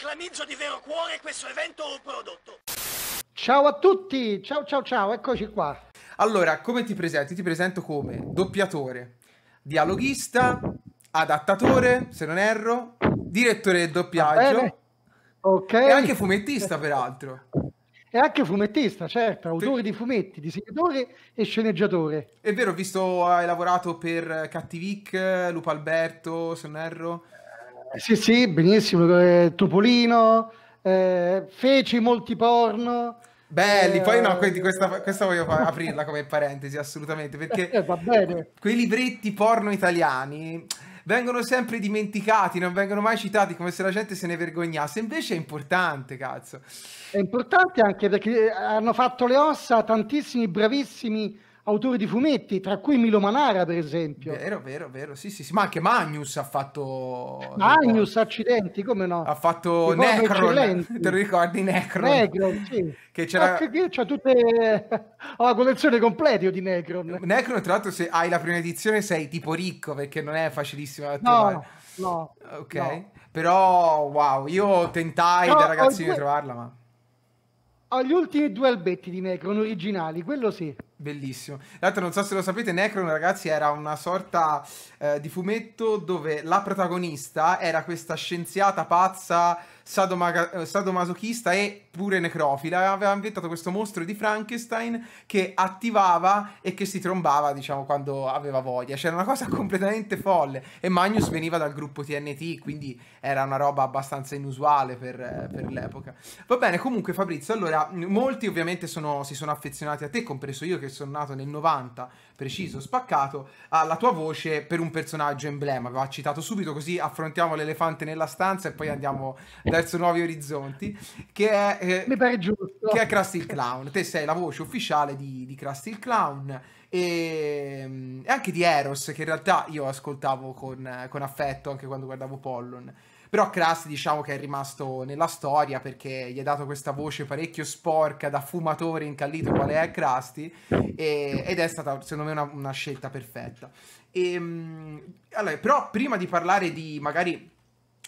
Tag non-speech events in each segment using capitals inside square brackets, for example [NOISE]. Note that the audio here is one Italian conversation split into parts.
reclamizzo di vero cuore questo evento o prodotto. Ciao a tutti, ciao ciao ciao, eccoci qua. Allora, come ti presenti? Ti presento come doppiatore, dialoghista, adattatore, se non erro, direttore del doppiaggio. Ah, ok. E anche fumettista, peraltro. E anche fumettista, certo, autore di fumetti, disegnatore e sceneggiatore. È vero, ho visto hai lavorato per Cattivic, Lupo Alberto, se non erro. Sì, sì, benissimo. Eh, Topolino, eh, feci molti porno. Belli, poi no, eh, questa, questa voglio aprirla come parentesi, assolutamente, eh, perché eh, quei libretti porno italiani vengono sempre dimenticati, non vengono mai citati come se la gente se ne vergognasse, invece è importante, cazzo. È importante anche perché hanno fatto le ossa tantissimi bravissimi autori di fumetti, tra cui Milo Manara, per esempio. Vero, vero, vero. Sì, sì, sì. Ma anche Magnus ha fatto. Magnus, accidenti, come no? Ha fatto Necron. Eccellenti. [LAUGHS] Te lo ricordi, Necron? Necron, sì. Che c'era. Ah, che, c'ha tutte. Ho [LAUGHS] la collezione completa io di Necron. Necron, tra l'altro, se hai la prima edizione sei tipo ricco perché non è facilissimo da trovare. No, no. Ok. No. Però, wow, io tentai no, da ragazzino due... di trovarla, ma. Ho gli ultimi due albetti di Necron originali, quello sì. Bellissimo. Tra l'altro non so se lo sapete, Necron ragazzi era una sorta eh, di fumetto dove la protagonista era questa scienziata pazza sadoma- eh, sadomasochista e pure necrofila, aveva inventato questo mostro di Frankenstein che attivava e che si trombava, diciamo, quando aveva voglia. C'era cioè, una cosa completamente folle. E Magnus veniva dal gruppo TNT, quindi era una roba abbastanza inusuale per, eh, per l'epoca. Va bene, comunque Fabrizio, allora, molti ovviamente sono, si sono affezionati a te, compreso io che sono nato nel 90, preciso, spaccato, alla tua voce per un personaggio emblema. Va citato subito così affrontiamo l'elefante nella stanza e poi andiamo da verso nuovi orizzonti, che è, eh, che è Krusty il Clown. Te sei la voce ufficiale di, di Krusty Clown e, mm, e, anche di Eros, che in realtà io ascoltavo con, con affetto anche quando guardavo Pollon. Però Krusty diciamo che è rimasto nella storia perché gli ha dato questa voce parecchio sporca da fumatore incallito quale è Krusty e, ed è stata secondo me una, una scelta perfetta. E, mm, allora, però prima di parlare di magari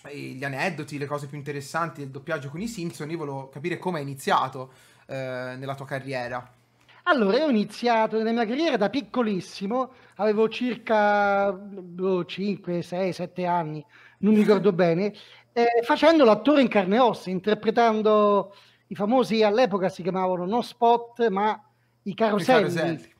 gli aneddoti, le cose più interessanti del doppiaggio con i Simpson, io volevo capire come hai iniziato eh, nella tua carriera. Allora, io ho iniziato nella mia carriera da piccolissimo, avevo circa oh, 5, 6, 7 anni, non mi ricordo [LAUGHS] bene, eh, facendo l'attore in carne e ossa, interpretando i famosi, all'epoca si chiamavano non spot, ma i caroselli. I caroselli.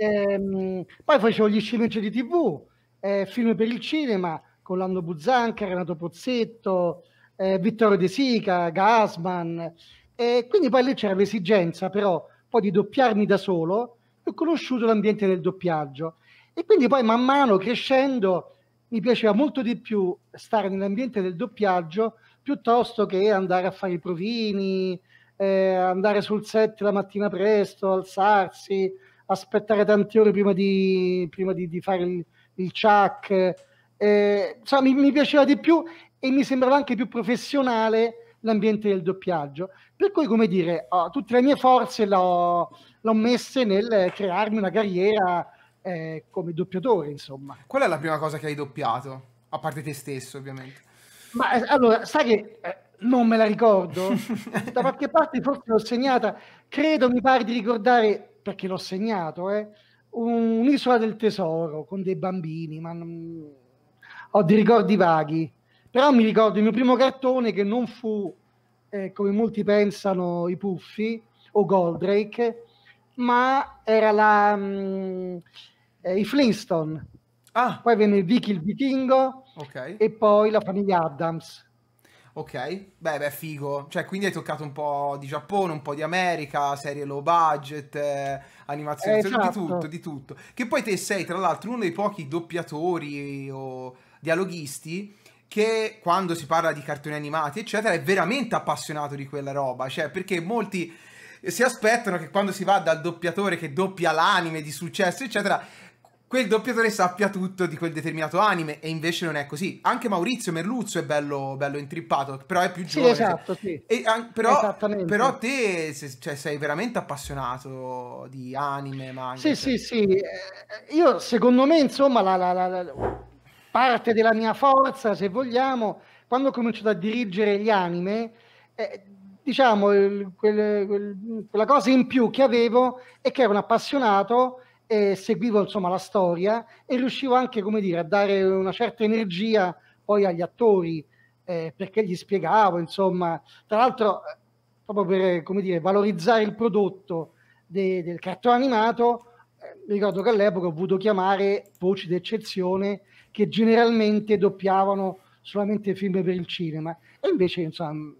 Eh, poi facevo gli scimmie di tv, eh, film per il cinema, con Lando Buzzanca, Renato Pozzetto, eh, Vittorio De Sica, Gasman. E quindi poi lì c'era l'esigenza però poi di doppiarmi da solo ho conosciuto l'ambiente del doppiaggio e quindi poi man mano crescendo mi piaceva molto di più stare nell'ambiente del doppiaggio piuttosto che andare a fare i provini, eh, andare sul set la mattina presto, alzarsi, aspettare tante ore prima di, prima di, di fare il, il chuck eh, cioè, mi, mi, piaceva di più e mi sembrava anche più professionale l'ambiente del doppiaggio. Per cui, come dire, oh, tutte le mie forze l'ho, l'ho messe nel crearmi una carriera eh, come doppiatore, insomma. Qual è la prima cosa che hai doppiato? A parte te stesso, ovviamente. Ma eh, allora, sai che eh, non me la ricordo? [LAUGHS] da qualche parte forse l'ho segnata, credo mi pare di ricordare, perché l'ho segnato, eh, un'isola del tesoro con dei bambini, ma non ho dei ricordi vaghi, però mi ricordo il mio primo cartone che non fu, eh, come molti pensano, i Puffi o Goldrake, ma era la, mh, mm, eh, i Flintstone. Ah. Poi venne Vicky il vichingo okay. e poi la famiglia Adams. Ok, beh, beh, figo. Cioè, quindi hai toccato un po' di Giappone, un po' di America, serie low budget, eh, animazioni, eh, esatto. di tutto, di tutto. Che poi te sei, tra l'altro, uno dei pochi doppiatori o dialoghisti che quando si parla di cartoni animati, eccetera, è veramente appassionato di quella roba, cioè perché molti si aspettano che quando si va dal doppiatore che doppia l'anime di successo, eccetera, quel doppiatore sappia tutto di quel determinato anime e invece non è così. Anche Maurizio Merluzzo è bello, bello intrippato, però è più giovane. Sì, esatto, sì. E, an- però, però, te se, cioè, sei veramente appassionato di anime, manga. Sì, cioè. sì, sì. Eh, io secondo me, insomma, la, la, la, parte della mia forza, se vogliamo, quando ho cominciato a dirigere gli anime, eh, diciamo, il, quel, quel, quella cosa in più che avevo è che ero un appassionato, eh, seguivo insomma la storia e riuscivo anche, come dire, a dare una certa energia poi agli attori, eh, perché gli spiegavo, insomma, tra l'altro eh, proprio per, come dire, valorizzare il prodotto de, del cartone animato, eh, ricordo che all'epoca ho voluto chiamare voci d'eccezione che generalmente doppiavano solamente film per il cinema. E invece, insomma, no,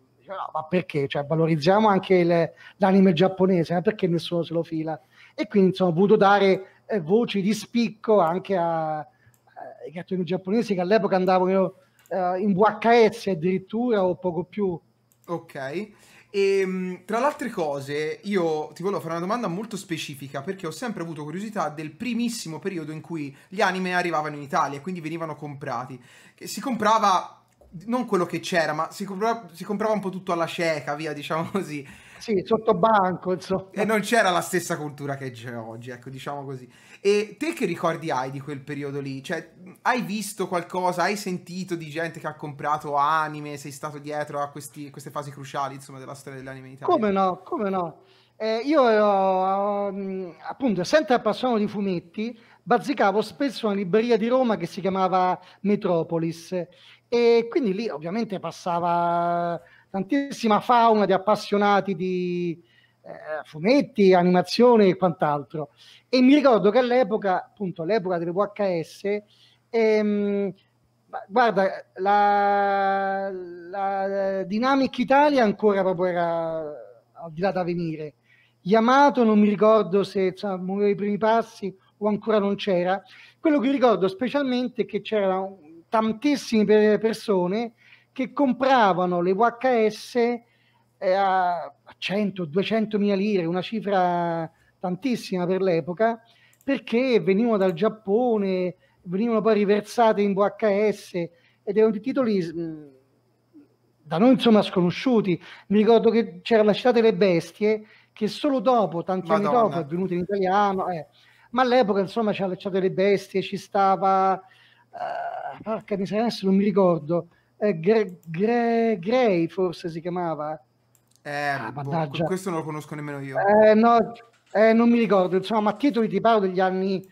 ma perché? Cioè, valorizziamo anche le, l'anime giapponese, eh? perché nessuno se lo fila? E quindi, insomma, ho voluto dare eh, voci di spicco anche a, ai cartoni giapponesi che all'epoca andavano eh, in VHS addirittura o poco più. Ok. E ehm, tra le altre cose, io ti volevo fare una domanda molto specifica perché ho sempre avuto curiosità del primissimo periodo in cui gli anime arrivavano in Italia e quindi venivano comprati. Si comprava non quello che c'era, ma si comprava, si comprava un po' tutto alla cieca, via, diciamo [LAUGHS] così sì, sotto banco, insomma. E non c'era la stessa cultura che c'è oggi, ecco, diciamo così. E te che ricordi hai di quel periodo lì? Cioè, hai visto qualcosa, hai sentito di gente che ha comprato anime, sei stato dietro a questi, queste fasi cruciali, insomma, della storia dell'anime in Italia? Come no, come no. Eh, io, eh, mm, appunto, essendo appassionato di fumetti, bazzicavo spesso una libreria di Roma che si chiamava Metropolis e quindi lì ovviamente passava tantissima fauna di appassionati di eh, fumetti, animazione e quant'altro. E mi ricordo che all'epoca, appunto all'epoca delle VHS, ehm, guarda, la, la Dynamic Italia ancora proprio era al di là da venire. Yamato non mi ricordo se cioè, muoveva i primi passi o ancora non c'era. Quello che ricordo specialmente è che c'erano tantissime persone che compravano le VHS eh, a 100-200 mila lire, una cifra tantissima per l'epoca, perché venivano dal Giappone, venivano poi riversate in VHS ed erano titoli mm, da noi insomma sconosciuti. Mi ricordo che c'era la città delle bestie che solo dopo, tanti Madonna. anni dopo, è venuta in italiano. Eh. Ma all'epoca insomma c'era la città delle bestie, ci stava... Uh, porca miseria, adesso non mi ricordo Grey, eh, Gre- forse si chiamava. Eh, ah, boh, questo non lo conosco nemmeno io. Eh, no, eh, non mi ricordo, insomma, ma titoli ti parlo degli anni,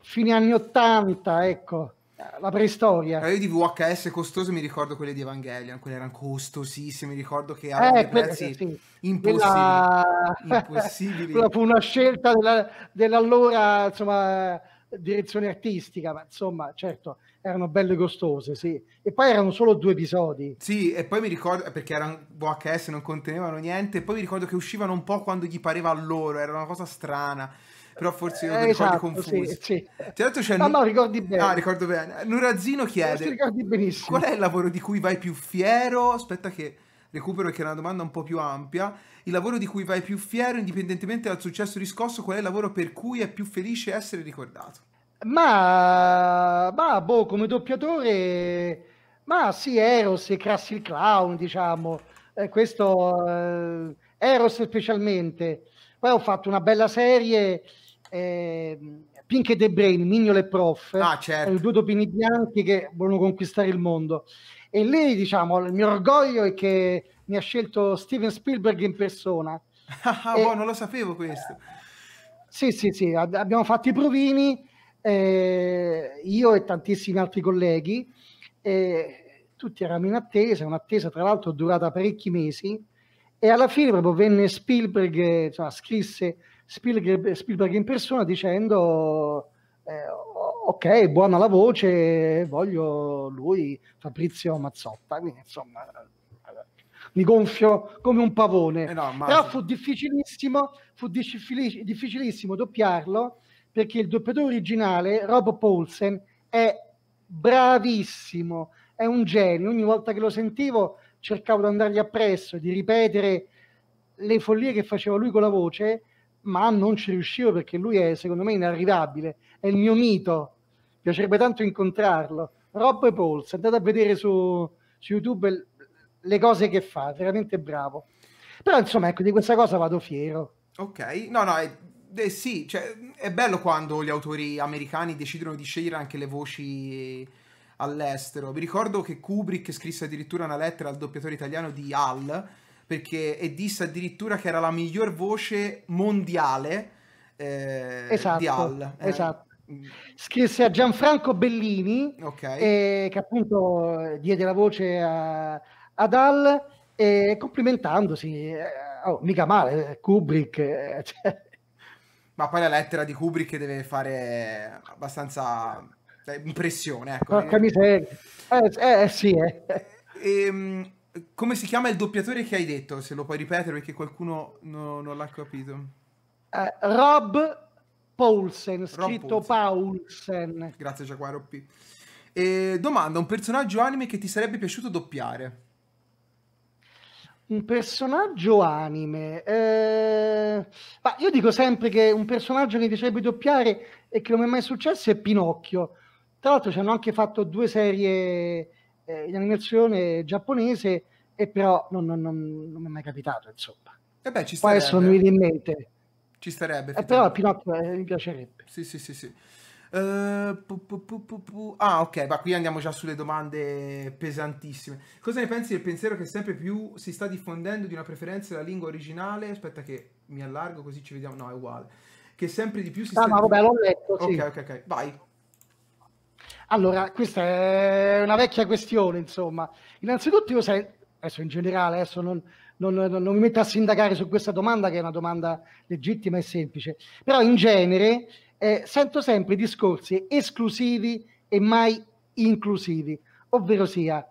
fine anni 80, ecco, eh, la preistoria. Eh, io di VHS costose mi ricordo quelle di Evangelion, quelle erano costosissime, mi ricordo che avevano eh, prezzi sì. impossibili. Quella... impossibili. [LAUGHS] quella fu una scelta della, dell'allora, insomma, direzione artistica, ma insomma, certo, erano belle costose, sì. E poi erano solo due episodi. Sì, e poi mi ricordo, eh, perché erano VHS, non contenevano niente, e poi mi ricordo che uscivano un po' quando gli pareva a loro, era una cosa strana. Però forse io eh, ricordi esatto, confusi. Sì, sì. ho detto c'è... No, no, ricordi bene. Ah, ricordo bene. Nurazzino chiede... Qual è il lavoro di cui vai più fiero? Aspetta che recupero che è una domanda un po' più ampia. Il lavoro di cui vai più fiero, indipendentemente dal successo riscosso, qual è il lavoro per cui è più felice essere ricordato? Ma, ma boh, come doppiatore, ma sì, Eros e Crassi il clown, diciamo, eh, questo eh, Eros specialmente. Poi ho fatto una bella serie, eh, Pink e The Brain, Mignolo e Prof, ah, certo. eh, due dopini bianchi che vogliono conquistare il mondo. E lì, diciamo, il mio orgoglio è che mi ha scelto Steven Spielberg in persona. [LAUGHS] ah, e, boh, non lo sapevo questo. sì, sì, sì, abbiamo fatto i provini eh, io e tantissimi altri colleghi, eh, tutti eravamo in attesa, un'attesa tra l'altro durata parecchi mesi, e alla fine proprio venne Spielberg, insomma, scrisse Spielberg, Spielberg in persona dicendo eh, ok, buona la voce, voglio lui, Fabrizio Mazzotta, quindi insomma mi gonfio come un pavone. Eh no, ma... Però fu difficilissimo, fu difficilissimo doppiarlo perché il doppiatore originale, Rob Paulsen, è bravissimo, è un genio. Ogni volta che lo sentivo cercavo di andargli appresso di ripetere le follie che faceva lui con la voce, ma non ci riuscivo perché lui è, secondo me, inarrivabile. È il mio mito. Piacerebbe tanto incontrarlo. Rob Paulsen, andate a vedere su, su YouTube le cose che fa, veramente bravo. Però insomma, ecco, di questa cosa vado fiero. Ok, no, no, eh, sì, cioè, è bello quando gli autori americani decidono di scegliere anche le voci all'estero. Vi ricordo che Kubrick scrisse addirittura una lettera al doppiatore italiano di Hal perché, e disse addirittura che era la miglior voce mondiale eh, esatto, di Hal. Eh. Esatto. Mm. Scrisse a Gianfranco Bellini, okay. eh, che appunto eh, diede la voce a, ad Hal, complimentandosi. Eh, oh, mica male, eh, Kubrick. [LAUGHS] Cioè ma poi la lettera di Kubrick deve fare abbastanza cioè, impressione, ecco. Porca miseria. Eh, eh sì, eh. E, ehm, come si chiama il doppiatore che hai detto? Se lo puoi ripetere perché qualcuno no, non l'ha capito. Eh, Rob Paulsen, scritto Rob Paulsen. Paulsen. Grazie Giaquaro P. E, domanda, un personaggio anime che ti sarebbe piaciuto doppiare? Un personaggio anime. Eh, ma io dico sempre che un personaggio che mi piacerebbe doppiare e che non mi è mai successo è Pinocchio. Tra l'altro ci hanno anche fatto due serie eh, in animazione giapponese e però non, non, non, non mi è mai capitato, insomma. E eh beh, ci starebbe. Poi adesso eh. in mente. Ci starebbe. Eh, però Pinocchio eh, mi piacerebbe. Sì, sì, sì, sì. Uh, pu, pu, pu, ah, ok, ma qui andiamo già sulle domande pesantissime. Cosa ne pensi del pensiero che sempre più si sta diffondendo di una preferenza della lingua originale? Aspetta che mi allargo così ci vediamo. No, è uguale. Che sempre di più si ah, sta... Ah, ma vabbè, l'ho letto, Ok, sì. ok, ok. Vai. Allora, questa è una vecchia questione, insomma. Innanzitutto io sei... Adesso in generale, adesso non, non, non, non mi metto a sindacare su questa domanda, che è una domanda legittima e semplice. Però in genere eh, sento sempre discorsi esclusivi e mai inclusivi, ovvero sia,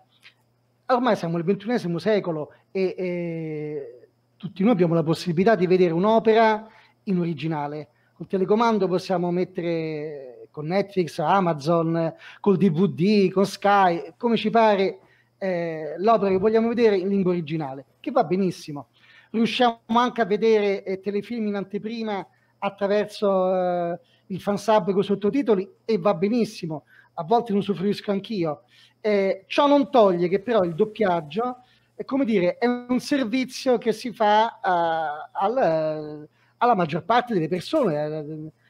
ormai siamo nel XXI secolo e, e tutti noi abbiamo la possibilità di vedere un'opera in originale. Col telecomando possiamo mettere con Netflix, Amazon, col DVD, con Sky, come ci pare eh, l'opera che vogliamo vedere in lingua originale, che va benissimo. Riusciamo anche a vedere eh, telefilm in anteprima attraverso eh, il fansub con i sottotitoli e va benissimo, a volte ne soffrisco anch'io. Eh, ciò non toglie che però il doppiaggio è come dire, è un servizio che si fa uh, al, alla maggior parte delle persone,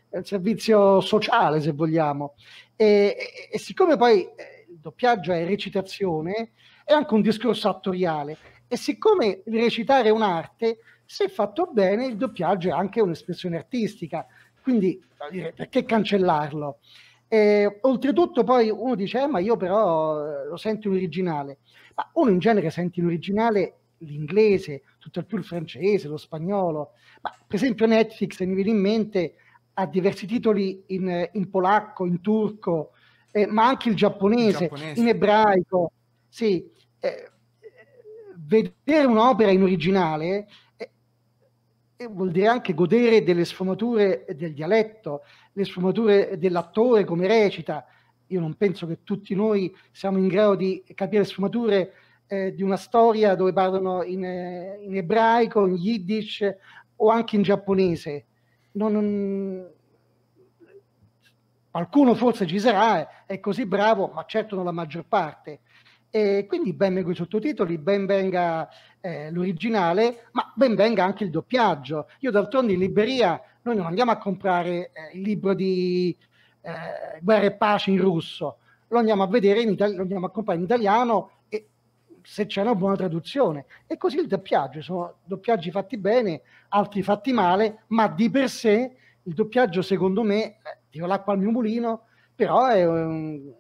è un servizio sociale se vogliamo. E, e, e siccome poi eh, il doppiaggio è recitazione, è anche un discorso attoriale e siccome il recitare è un'arte, se fatto bene il doppiaggio è anche un'espressione artistica quindi eh, perché cancellarlo? E, oltretutto poi uno dice, eh, ma io però eh, lo sento in originale. Ma uno in genere sente in originale l'inglese, tutto il più il francese, lo spagnolo. Ma per esempio Netflix, mi viene in mente, ha diversi titoli in, in polacco, in turco, eh, ma anche il giapponese, il giapponese. in ebraico. Sì, eh, vedere un'opera in originale e vuol dire anche godere delle sfumature del dialetto, le sfumature dell'attore come recita. Io non penso che tutti noi siamo in grado di capire sfumature eh, di una storia dove parlano in, eh, in, ebraico, in yiddish o anche in giapponese. Non, non... Qualcuno forse ci sarà, eh, è così bravo, ma certo non la maggior parte. E quindi ben vengono i sottotitoli, ben venga eh, l'originale, ma ben venga anche il doppiaggio. Io d'altronde in libreria noi non andiamo a comprare eh, il libro di eh, Guerra e Pace in russo, lo andiamo a vedere in italiano, lo andiamo a comprare in italiano e se c'è una buona traduzione. E così il doppiaggio, sono doppiaggi fatti bene, altri fatti male, ma di per sé il doppiaggio secondo me, eh, tiro l'acqua al mio mulino, però è un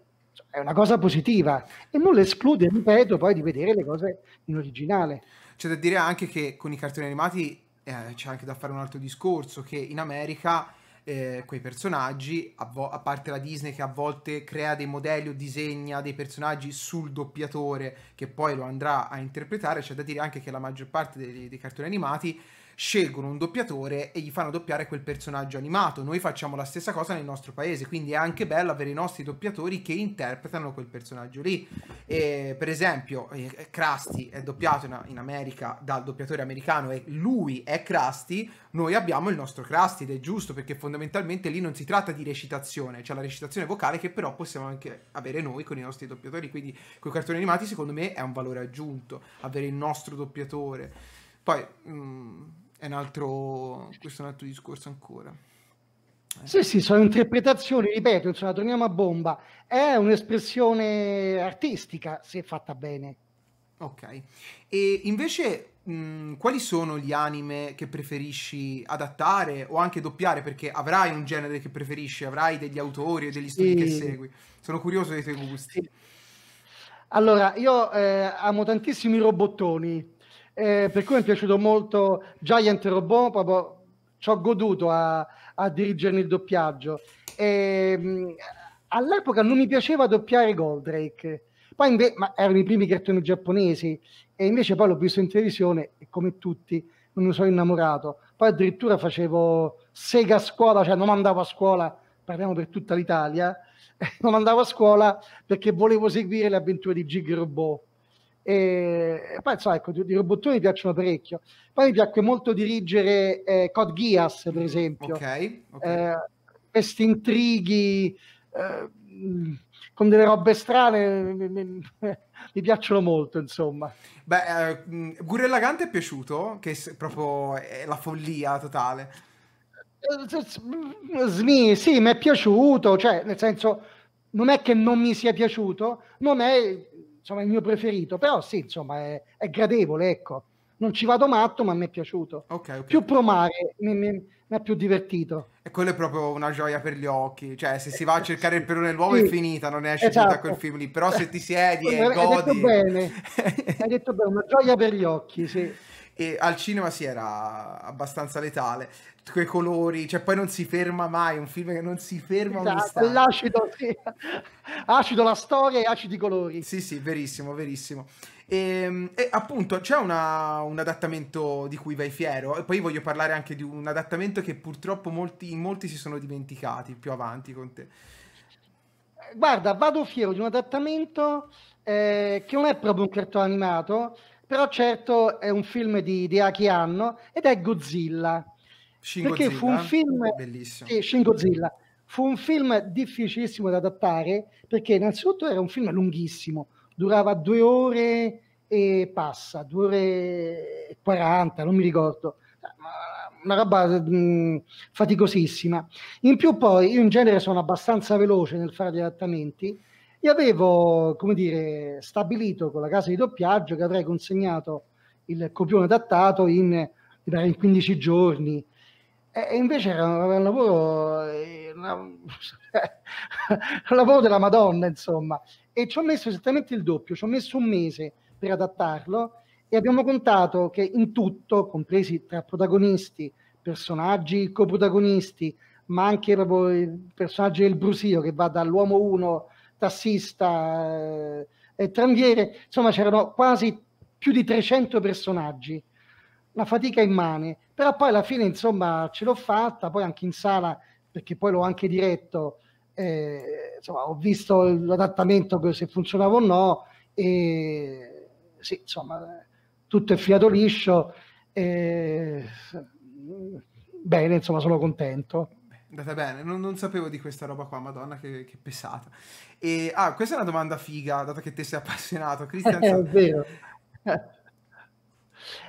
è una cosa positiva e non l'esclude, ripeto, poi di vedere le cose in originale. C'è da dire anche che con i cartoni animati eh, c'è anche da fare un altro discorso, che in America eh, quei personaggi, a, vo- a, parte la Disney che a volte crea dei modelli o disegna dei personaggi sul doppiatore che poi lo andrà a interpretare, c'è da dire anche che la maggior parte dei, dei cartoni animati scelgono un doppiatore e gli fanno doppiare quel personaggio animato. Noi facciamo la stessa cosa nel nostro paese, quindi è anche bello avere i nostri doppiatori che interpretano quel personaggio lì. E, per esempio, eh, Krusty è doppiato in America dal doppiatore americano e lui è Krusty, noi abbiamo il nostro Krusty ed è giusto perché fondamentalmente lì non si tratta di recitazione, cioè la recitazione vocale che però possiamo anche avere noi con i nostri doppiatori, quindi con i cartoni animati secondo me è un valore aggiunto avere il nostro doppiatore. Poi mh, mm, è un altro, questo è un altro discorso ancora. Eh. Sì, sì, sono interpretazioni, ripeto, insomma, torniamo a bomba. È un'espressione artistica, se fatta bene. Ok. E invece, mh, quali sono gli anime che preferisci adattare o anche doppiare? Perché avrai un genere che preferisci, avrai degli autori e degli studi sì. che segui. Sono curioso dei tuoi gusti. Sì. Allora, io eh, amo tantissimi robottoni eh, per cui mi è piaciuto molto Giant Robot, proprio ci ho goduto a, a dirigerne il doppiaggio. E, ehm, mh, all'epoca non mi piaceva doppiare Goldrake, poi inve- ma erano i primi cartoni giapponesi e invece poi l'ho visto in televisione e come tutti non mi sono innamorato. Poi addirittura facevo sega a scuola, cioè non andavo a scuola, parliamo per tutta l'Italia, [LAUGHS] non andavo a scuola perché volevo seguire le avventure di Gig Robot e, poi so, ecco, di, di robottoni piacciono parecchio. Poi mi piacque molto dirigere eh, Cod Gias, per esempio. Ok, okay. Eh, questi intrighi eh, con delle robe strane mi, mi, [LAUGHS] mi piacciono molto, insomma. Beh, eh, Gurella Gante è piaciuto, che è proprio è la follia totale. Eh, sì, sì, mi è piaciuto, cioè, nel senso, non è che non mi sia piaciuto, non è insomma, il mio preferito, però sì, insomma, è, è gradevole, ecco. Non ci vado matto, ma mi è piaciuto. Okay, okay. Più promare, mi, mi, mi è più divertito. E quello è proprio una gioia per gli occhi. Cioè, se si va a eh, cercare il pelo nell'uovo sì. è finita, non esce esatto. da quel film lì. Però se ti siedi e godi... Detto bene. [LAUGHS] Hai detto bene, una gioia per gli occhi, sì. E al cinema si sì, era abbastanza letale quei colori, cioè poi non si ferma mai, un film che non si ferma esatto, un L'acido, sì. acido la storia e acidi i colori. Sì, sì, verissimo, verissimo. E, ehm, e appunto c'è una, un adattamento di cui vai fiero, e poi voglio parlare anche di un adattamento che purtroppo molti, in molti si sono dimenticati più avanti con te. Guarda, vado fiero di un adattamento eh, che non è proprio un cartone animato, però certo è un film di, di Aki Anno ed è Godzilla Shin perché Godzilla, fu un film bellissimo. Sì, Shin Godzilla fu un film difficilissimo da adattare perché innanzitutto era un film lunghissimo, durava due ore e passa, due ore e quaranta non mi ricordo, una roba mh, mm, faticosissima. In più poi io in genere sono abbastanza veloce nel fare gli adattamenti e avevo, come dire, stabilito con la casa di doppiaggio che avrei consegnato il copione adattato in, in 15 giorni e invece era un lavoro, eh, una, [LAUGHS] un lavoro della Madonna, insomma. E ci ho messo esattamente il doppio, ci ho messo un mese per adattarlo e abbiamo contato che in tutto, compresi tra protagonisti, personaggi, coprotagonisti, ma anche proprio il personaggio del brusio che va dall'uomo 1, tassista, eh, tranviere, insomma c'erano quasi più di 300 personaggi una fatica immane, però poi alla fine insomma ce l'ho fatta, poi anche in sala, perché poi l'ho anche diretto, eh, insomma ho visto l'adattamento se funzionava o no, e sì, insomma tutto è fiato liscio, eh, bene, insomma sono contento. Andata bene, non, non, sapevo di questa roba qua, madonna che, che, pesata. E, ah, questa è una domanda figa, dato che te sei appassionato, Cristian. [LAUGHS] è vero.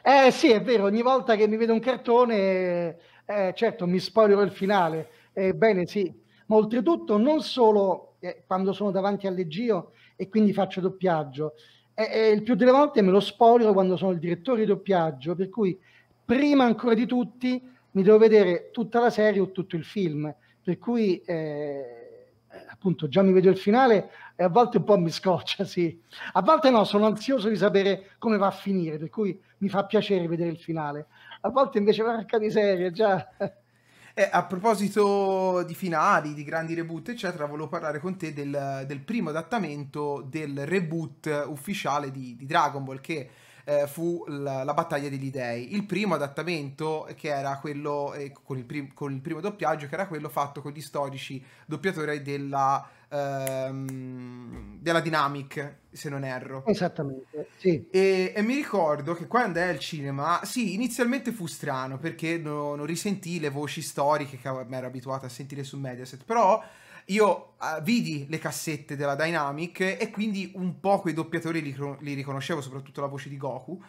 Eh sì, è vero, ogni volta che mi vedo un cartone, eh, certo, mi spoilerò il finale. Ebbene sì, ma oltretutto non solo eh, quando sono davanti al leggio e quindi faccio doppiaggio, eh, eh, il più delle volte me lo spoilero quando sono il direttore di doppiaggio, per cui prima ancora di tutti mi devo vedere tutta la serie o tutto il film, per cui eh, appunto già mi vedo il finale, e a volte un po' mi scoccia, [LAUGHS] sì. A volte no, sono ansioso di sapere come va a finire, per cui mi fa piacere vedere il finale. A volte invece, porca miseria, già... Eh, a proposito di finali, di grandi reboot, eccetera, volevo parlare con te del, del primo adattamento del reboot ufficiale di, di Dragon Ball, che eh, fu la, la, battaglia degli dei. Il primo adattamento che era quello eh, con, il prim- con, il primo doppiaggio che era quello fatto con gli storici doppiatori della ehm, della Dynamic, se non erro. Esattamente, sì. E, e, mi ricordo che quando andai al cinema, sì, inizialmente fu strano perché non, non risentii le voci storiche che mi ero abituato a sentire su Mediaset, però io uh, vidi le cassette della Dynamic e quindi un po' quei doppiatori li, li riconoscevo, soprattutto la voce di Goku.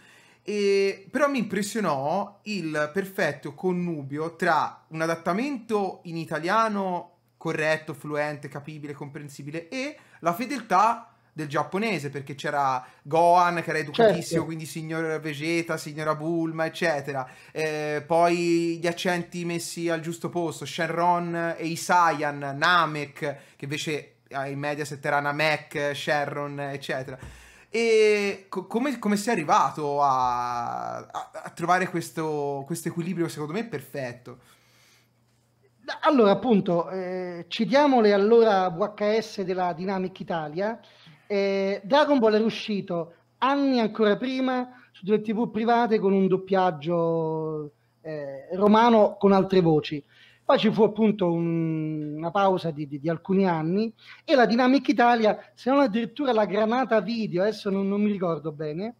E, però mi impressionò il perfetto connubio tra un adattamento in italiano corretto, fluente, capibile, comprensibile e la fedeltà del giapponese perché c'era Gohan che era educatissimo certo. quindi signor Vegeta, signora Bulma eccetera eh, poi gli accenti messi al giusto posto Shenron e Isaian Namek che invece eh, in media era Namek, Sharon, eccetera e co- come, come sei arrivato a, a, a trovare questo, questo equilibrio secondo me perfetto allora, appunto, eh, citiamole allora VHS della Dynamic Italia. Eh, Dragon Ball era uscito anni ancora prima su delle tv private con un doppiaggio eh, romano con altre voci. Poi ci fu appunto un, una pausa di, di, di, alcuni anni e la Dynamic Italia, se non addirittura la Granata Video, adesso non, non mi ricordo bene,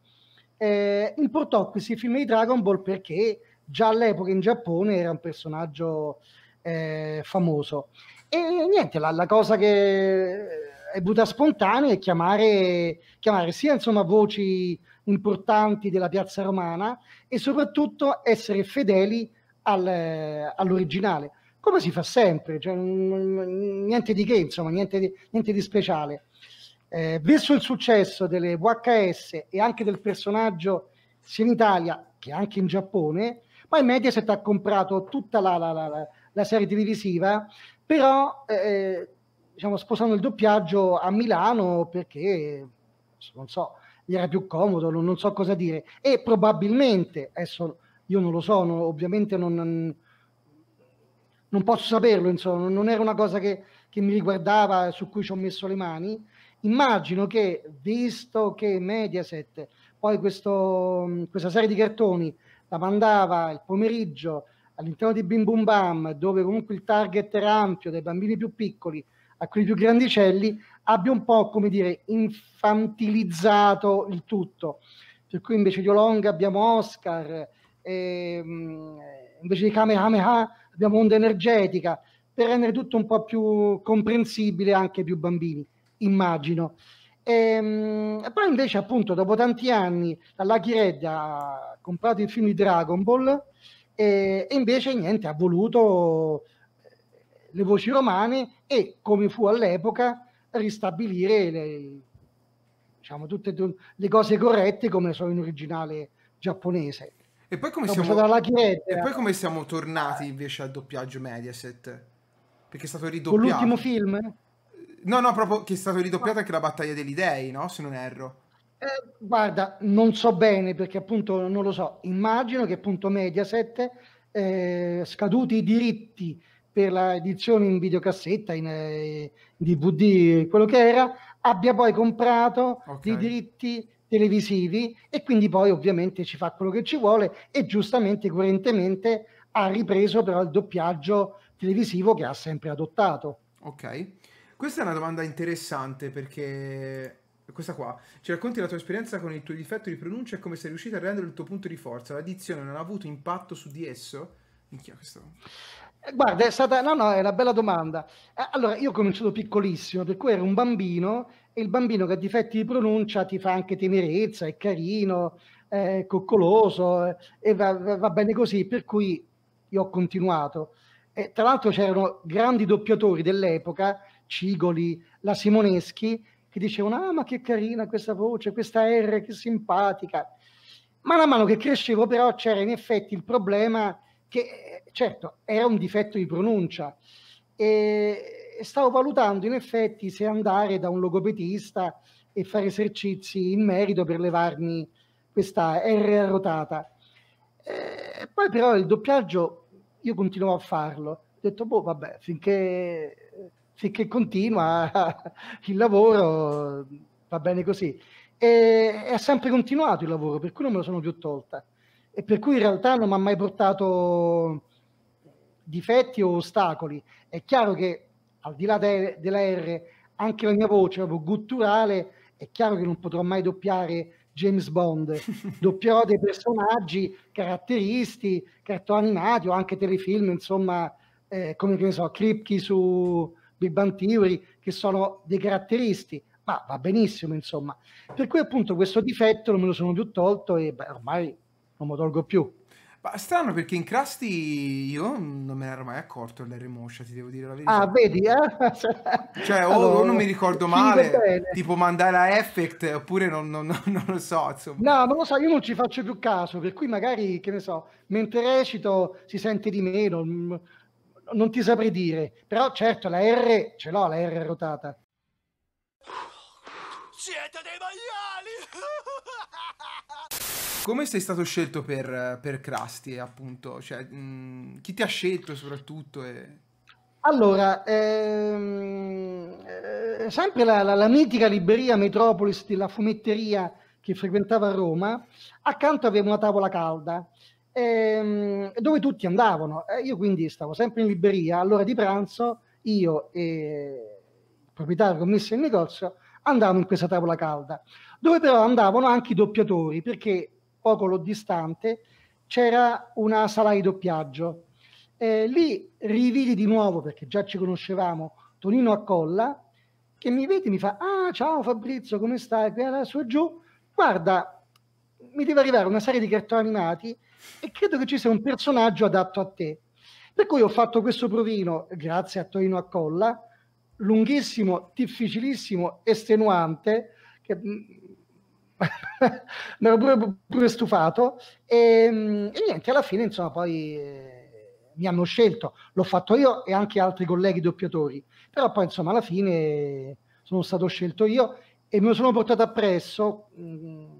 eh, importò questi film di Dragon Ball perché già all'epoca in Giappone era un personaggio eh, famoso. E niente, la, la, cosa che eh, è venuta spontanea è chiamare, chiamare sia insomma voci importanti della piazza romana e soprattutto essere fedeli al, eh, all'originale, come si fa sempre, cioè, niente di che, insomma, niente di, niente di speciale. Eh, visto il successo delle VHS e anche del personaggio sia in Italia che anche in Giappone, poi Mediaset ha comprato tutta la, la, la, la serie televisiva, però eh, eh diciamo, sposano il doppiaggio a Milano perché, non so, gli era più comodo, non, non so cosa dire, e probabilmente, adesso io non lo so, no, ovviamente non, non, posso saperlo, insomma, non era una cosa che, che mi riguardava, su cui ci ho messo le mani, immagino che, visto che Mediaset poi questo, questa serie di cartoni la mandava il pomeriggio all'interno di Bim Bum Bam, dove comunque il target era ampio, dai bambini più piccoli a quelli più grandicelli, abbia un po', come dire, infantilizzato il tutto. Per cui invece di Olong abbiamo Oscar, ehm, invece di Kamehameha abbiamo onda energetica, per rendere tutto un po' più comprensibile anche ai più bambini, immagino. E, ehm, e poi invece appunto dopo tanti anni la Lucky Red ha comprato il film di Dragon Ball e, invece niente, ha voluto eh, le voci romane e come fu all'epoca ristabilire le, diciamo, tutte le cose corrette come sono in originale giapponese. E poi come, siamo, e poi come siamo tornati invece al doppiaggio Mediaset? Perché è stato ridoppiato. Con l'ultimo film? No, no, proprio che è stato ridoppiato anche la battaglia degli dei, no? Se non erro. Eh, guarda, non so bene perché appunto non lo so, immagino che appunto Mediaset, eh, scaduti i diritti per la edizione in videocassetta, in, eh, DVD, quello che era, abbia poi comprato okay. i diritti televisivi e quindi poi ovviamente ci fa quello che ci vuole e giustamente, coerentemente, ha ripreso però il doppiaggio televisivo che ha sempre adottato. Ok, questa è una domanda interessante perché questa qua, ci racconti la tua esperienza con il tuo difetto di pronuncia e come sei riuscita a rendere il tuo punto di forza. L'addizione non ha avuto impatto su di esso? Minchia, questo... Eh, guarda, è stata no, no, è una bella domanda. Eh, allora, io ho cominciato piccolissimo, per cui ero un bambino e il bambino che ha difetti di pronuncia ti fa anche tenerezza, è carino, è coccoloso eh, e va, va bene così, per cui io ho continuato. E tra l'altro c'erano grandi doppiatori dell'epoca, Cigoli, la Simoneschi, che dicevano, ah ma che carina questa voce, questa R, che simpatica. Man mano che crescevo però c'era in effetti il problema che, eh, certo, era un difetto di pronuncia. E stavo valutando in effetti se andare da un logopedista e fare esercizi in merito per levarmi questa R rotata. E eh, poi però il doppiaggio io continuavo a farlo. Ho detto, boh, vabbè, finché finché continua [LAUGHS] il lavoro va bene così. E è sempre continuato il lavoro, per cui non me lo sono più tolta. E per cui in realtà non mi ha mai portato difetti o ostacoli. È chiaro che al di là de- della R, anche la mia voce proprio gutturale, è chiaro che non potrò mai doppiare James Bond, [LAUGHS] doppierò dei personaggi, caratteristi, cartoni animati o anche telefilm, insomma, eh, come che ne so, Kripke su, Big Bang Theory, che sono dei caratteristi, ma va benissimo, insomma. Per cui appunto questo difetto non me lo sono più tolto e beh, ormai non me lo tolgo più. Ma strano perché in Crusty io non me l'ero mai accorto delle remoscia, ti devo dire la verità. Ah, vedi? Eh? [LAUGHS] cioè, o, non mi ricordo male, tipo Mandala Effect, oppure non, non, non, lo so, insomma. No, non lo so, io non ci faccio più caso, per cui magari, che ne so, mentre recito si sente di meno, mm, non ti saprei dire, però certo la R ce l'ho, la R rotata. Siete dei maiali! [LAUGHS] Come sei stato scelto per, per Krusty, appunto? Cioè, mh, mm, chi ti ha scelto soprattutto? E... Allora, ehm, eh, sempre la, la, la, mitica libreria Metropolis della fumetteria che frequentava a Roma, accanto aveva una tavola calda ehm, dove tutti andavano. Eh, io quindi stavo sempre in libreria, all'ora di pranzo io e il proprietario commesso del negozio andavamo in questa tavola calda, dove però andavano anche i doppiatori, perché poco lo distante c'era una sala di doppiaggio. Eh, lì rividi di nuovo, perché già ci conoscevamo, Tonino Accolla, che mi vede e mi fa, ah ciao Fabrizio, come stai? E allora su e giù, guarda, mi deve arrivare una serie di cartoni animati e credo che ci sia un personaggio adatto a te. Per cui ho fatto questo provino, grazie a Torino a Colla, lunghissimo, difficilissimo, estenuante, che mi mm, [LAUGHS] ero pure, pure stufato e, mm, e, niente, alla fine insomma poi eh, mi hanno scelto, l'ho fatto io e anche altri colleghi doppiatori, però poi insomma alla fine sono stato scelto io e me lo sono portato appresso. Mh, mm,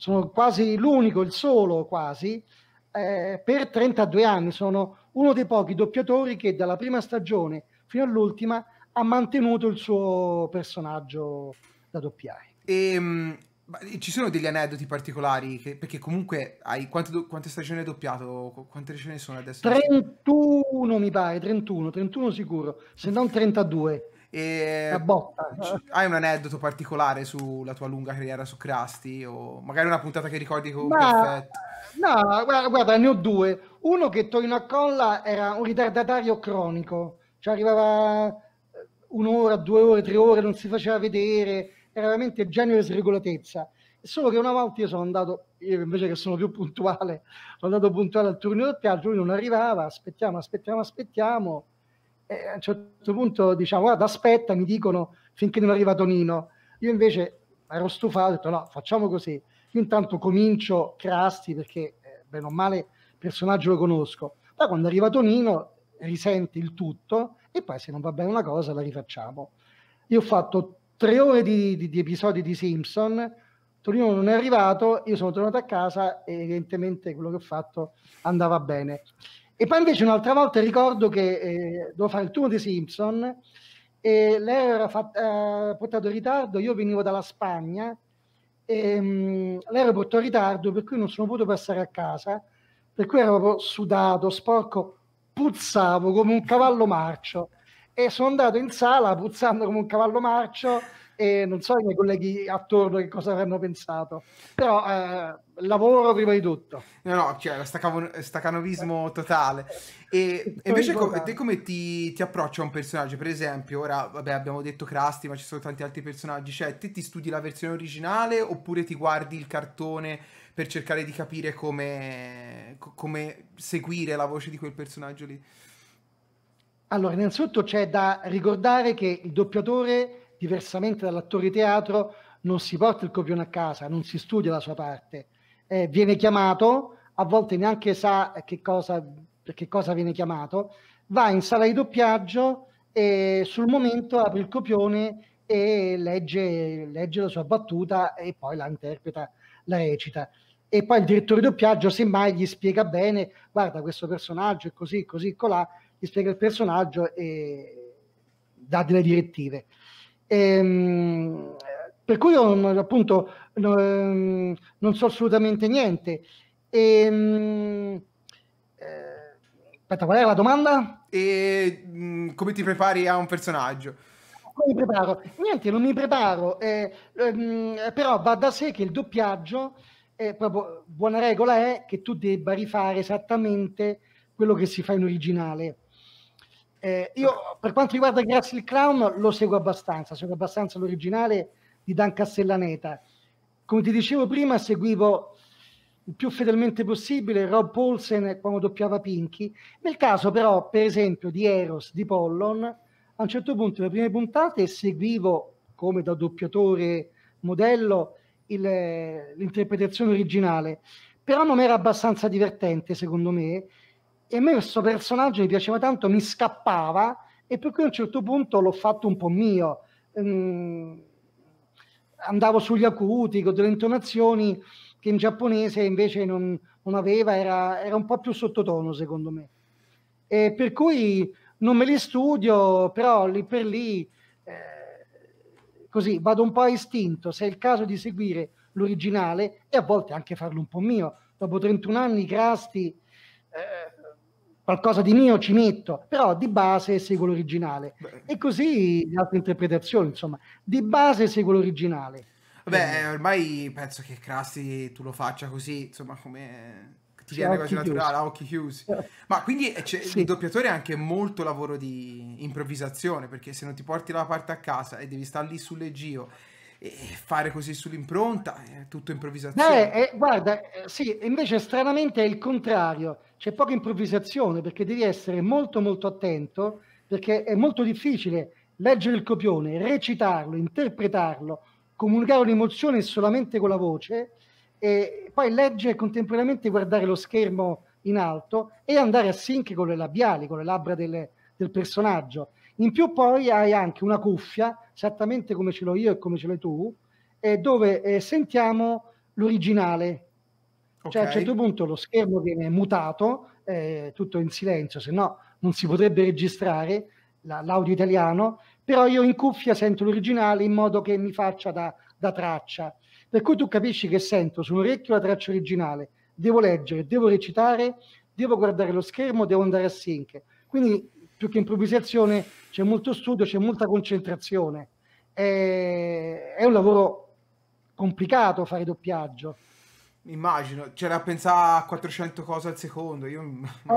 sono quasi l'unico, il solo quasi, eh, per 32 anni. Sono uno dei pochi doppiatori che dalla prima stagione fino all'ultima ha mantenuto il suo personaggio da doppiare. E, ehm, ci sono degli aneddoti particolari? Che, perché comunque hai quante, quante, stagioni hai doppiato? Quante ce ne sono adesso? 31 mi pare, 31, 31 sicuro, se non 32. E hai un aneddoto particolare sulla tua lunga carriera su Crasti o magari una puntata che ricordi con Ma... No, guarda, guarda, ne ho due. Uno che Torino a Colla era un ritardatario cronico, cioè arrivava eh, un'ora, due ore, tre ore, non si faceva vedere, era veramente genio di sregolatezza. Solo che una volta io sono andato, io invece che sono più puntuale, sono andato puntuale al turno del piaggio, lui non arrivava, aspettiamo, aspettiamo, aspettiamo e a un certo punto diciamo, guarda, aspetta, mi dicono finché non arriva Tonino. Io invece ero stufato, ho detto no, facciamo così. Io intanto comincio Crasti perché, eh, bene o male, il personaggio lo conosco. Poi quando arriva Tonino risente il tutto e poi se non va bene una cosa la rifacciamo. Io ho fatto tre ore di, di, di episodi di Simpson, Torino non è arrivato, io sono tornato a casa e evidentemente quello che ho fatto andava bene. E poi invece un'altra volta ricordo che eh, dovevo fare il turno dei Simpson e lei era fatta, eh, portato in ritardo, io venivo dalla Spagna e ehm, mh, lei era portato in ritardo per cui non sono potuto passare a casa, per cui ero proprio sudato, sporco, puzzavo come un cavallo marcio e sono andato in sala puzzando come un cavallo marcio e non so i miei colleghi attorno che cosa avranno pensato, però eh, lavoro prima di tutto. No, no, cioè staccanovismo totale. E [LAUGHS] invece co- te come ti, ti, approccia a un personaggio? Per esempio, ora vabbè abbiamo detto Krusty, ma ci sono tanti altri personaggi, cioè te ti studi la versione originale oppure ti guardi il cartone per cercare di capire come, come seguire la voce di quel personaggio lì? Allora, innanzitutto c'è da ricordare che il doppiatore diversamente dall'attore teatro, non si porta il copione a casa, non si studia la sua parte, eh, viene chiamato, a volte neanche sa che cosa, che cosa viene chiamato, va in sala di doppiaggio e sul momento apre il copione e legge, legge la sua battuta e poi la interpreta, la recita. E poi il direttore di doppiaggio, semmai, gli spiega bene, guarda questo personaggio è così, così, colà, gli spiega il personaggio e dà delle direttive. Ehm, per cui io appunto non, ehm, non so assolutamente niente. Ehm, eh, aspetta, qual è la domanda? E, mm, come ti prepari a un personaggio? Come mi preparo? Niente, non mi preparo, eh, ehm, però va da sé che il doppiaggio, è eh, proprio, buona regola è che tu debba rifare esattamente quello che si fa in originale. Eh, io per quanto riguarda Grazie il Clown lo seguo abbastanza, seguo abbastanza l'originale di Dan Castellaneta. Come ti dicevo prima, seguivo il più fedelmente possibile Rob Paulsen quando doppiava Pinky. Nel caso però, per esempio, di Eros, di Pollon, a un certo punto nelle prime puntate seguivo come da doppiatore modello il, l'interpretazione originale, però non era abbastanza divertente secondo me e a me questo personaggio mi piaceva tanto, mi scappava e per cui a un certo punto l'ho fatto un po' mio. Um, andavo sugli acuti con delle intonazioni che in giapponese invece non, non aveva, era, era, un po' più sottotono secondo me. E per cui non me li studio, però lì per lì, eh, così vado un po' a istinto, se è il caso di seguire l'originale e a volte anche farlo un po' mio. Dopo 31 anni, Crasti, eh, qualcosa di mio ci metto, però di base seguo l'originale. Beh. E così le altre interpretazioni, insomma, di base seguo l'originale. Beh, eh, ormai penso che Crassi tu lo faccia così, insomma, come ti viene quasi naturale, a occhi chiusi. Eh. Ma quindi eh, sì. il doppiatore è anche molto lavoro di improvvisazione, perché se non ti porti la parte a casa e devi stare lì sul leggio e fare così sull'impronta è tutto improvvisazione. Beh, eh, guarda, eh, sì, invece stranamente è il contrario, c'è poca improvvisazione perché devi essere molto molto attento perché è molto difficile leggere il copione, recitarlo, interpretarlo, comunicare un'emozione solamente con la voce e poi leggere contemporaneamente guardare lo schermo in alto e andare a sync con le labiali, con le labbra del, del personaggio. In più poi hai anche una cuffia esattamente come ce l'ho io e come ce l'hai tu, eh, dove eh, sentiamo l'originale. Okay. Cioè a un certo punto lo schermo viene mutato, eh, tutto in silenzio, se no non si potrebbe registrare la, l'audio italiano, però io in cuffia sento l'originale in modo che mi faccia da, da traccia. Per cui tu capisci che sento sull'orecchio la traccia originale, devo leggere, devo recitare, devo guardare lo schermo, devo andare a sync. Quindi più che improvvisazione c'è molto studio, c'è molta concentrazione. È, è un lavoro complicato fare doppiaggio. Immagino, c'era a pensare a 400 cose al secondo, io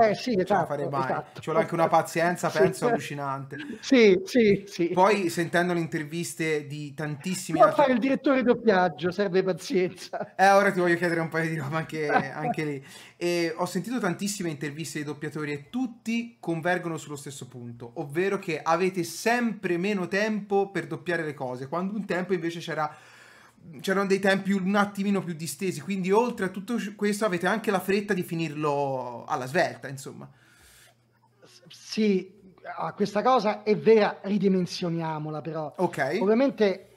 eh, sì, esatto, non farei mai. Esatto. Ci vuole anche una pazienza, [LAUGHS] penso, sì. allucinante. Sì, sì, sì. Poi sentendo le interviste di tantissimi... Per altri... fare il direttore doppiaggio serve pazienza. Eh, ora ti voglio chiedere un paio di roba anche, [LAUGHS] anche lì. E ho sentito tantissime interviste di doppiatori e tutti convergono sullo stesso punto, ovvero che avete sempre meno tempo per doppiare le cose, quando un tempo invece c'era c'erano dei tempi un attimino più distesi, quindi oltre a tutto questo avete anche la fretta di finirlo alla svelta, insomma. Sì, questa cosa è vera, ridimensioniamola però. Ok. Ovviamente,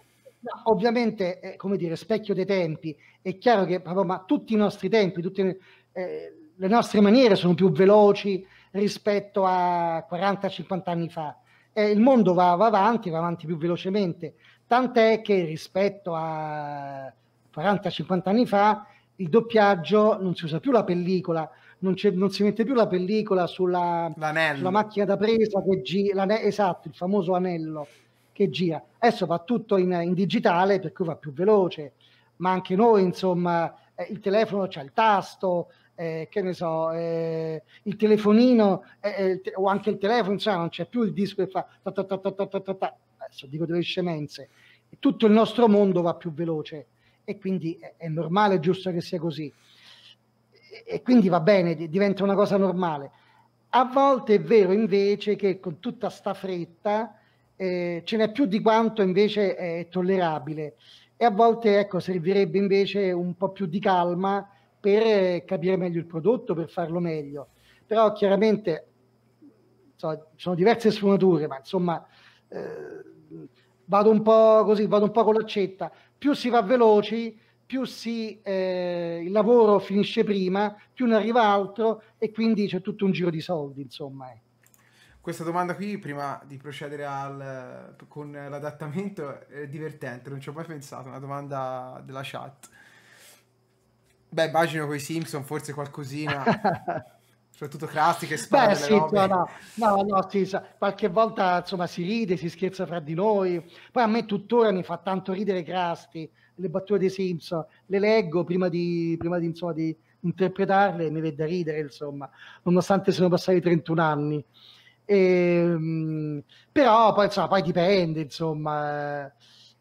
ovviamente eh, come dire, specchio dei tempi, è chiaro che però, ma tutti i nostri tempi, tutte eh, le nostre maniere sono più veloci rispetto a 40-50 anni fa. Eh, il mondo va, va avanti, va avanti più velocemente tant'è che rispetto a 40-50 anni fa il doppiaggio non si usa più la pellicola, non, non si mette più la pellicola sulla, sulla macchina da presa che gira, esatto, il famoso anello che gira. Adesso va tutto in, in, digitale per cui va più veloce, ma anche noi insomma eh, il telefono c'ha il tasto, eh, che ne so, eh, il telefonino eh, eh te- o anche il telefono, insomma, non c'è più il disco che fa ta ta ta ta ta ta ta, ta adesso dico delle scemenze, tutto il nostro mondo va più veloce e quindi è, è normale, giusto che sia così. E, e quindi va bene, diventa una cosa normale. A volte è vero invece che con tutta sta fretta eh, ce n'è più di quanto invece è tollerabile e a volte ecco, servirebbe invece un po' più di calma per eh, capire meglio il prodotto, per farlo meglio. Però chiaramente so, sono diverse sfumature, ma insomma eh, vado un po' così, vado un po' con l'accetta. Più si va veloci, più si, eh, il lavoro finisce prima, più ne arriva altro e quindi c'è tutto un giro di soldi, insomma. Eh. Questa domanda qui, prima di procedere al, con l'adattamento, è divertente, non ci ho mai pensato, una domanda della chat. Beh, immagino con i Simpson forse qualcosina. [LAUGHS] soprattutto Krusty che spara Beh, sì, no, cioè, no, no, no sì, sa, qualche volta insomma si ride, si scherza fra di noi poi a me tuttora mi fa tanto ridere Krusty le battute dei Simpson le leggo prima di, prima di, insomma, di interpretarle e mi vede da ridere insomma, nonostante siano passati 31 anni e, ehm, però poi, insomma, poi dipende insomma eh,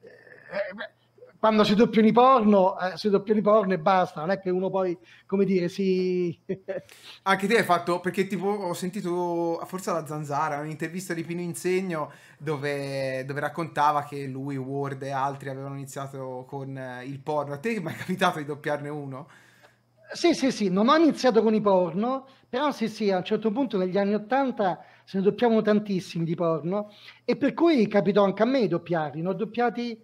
eh quando si doppiano i porno, eh, si doppiano i porno e basta, non è che uno poi, come dire, si... [LAUGHS] Anche te hai fatto, perché tipo ho sentito, forse la Zanzara, un'intervista di Pino Insegno dove, dove, raccontava che lui, Ward e altri avevano iniziato con eh, il porno. A te mi è capitato di doppiarne uno? Sì, sì, sì, non ho iniziato con i porno, però sì, sì, a un certo punto negli anni Ottanta se ne doppiavano tantissimi di porno e per cui capitò anche a me di doppiarli, ne ho doppiati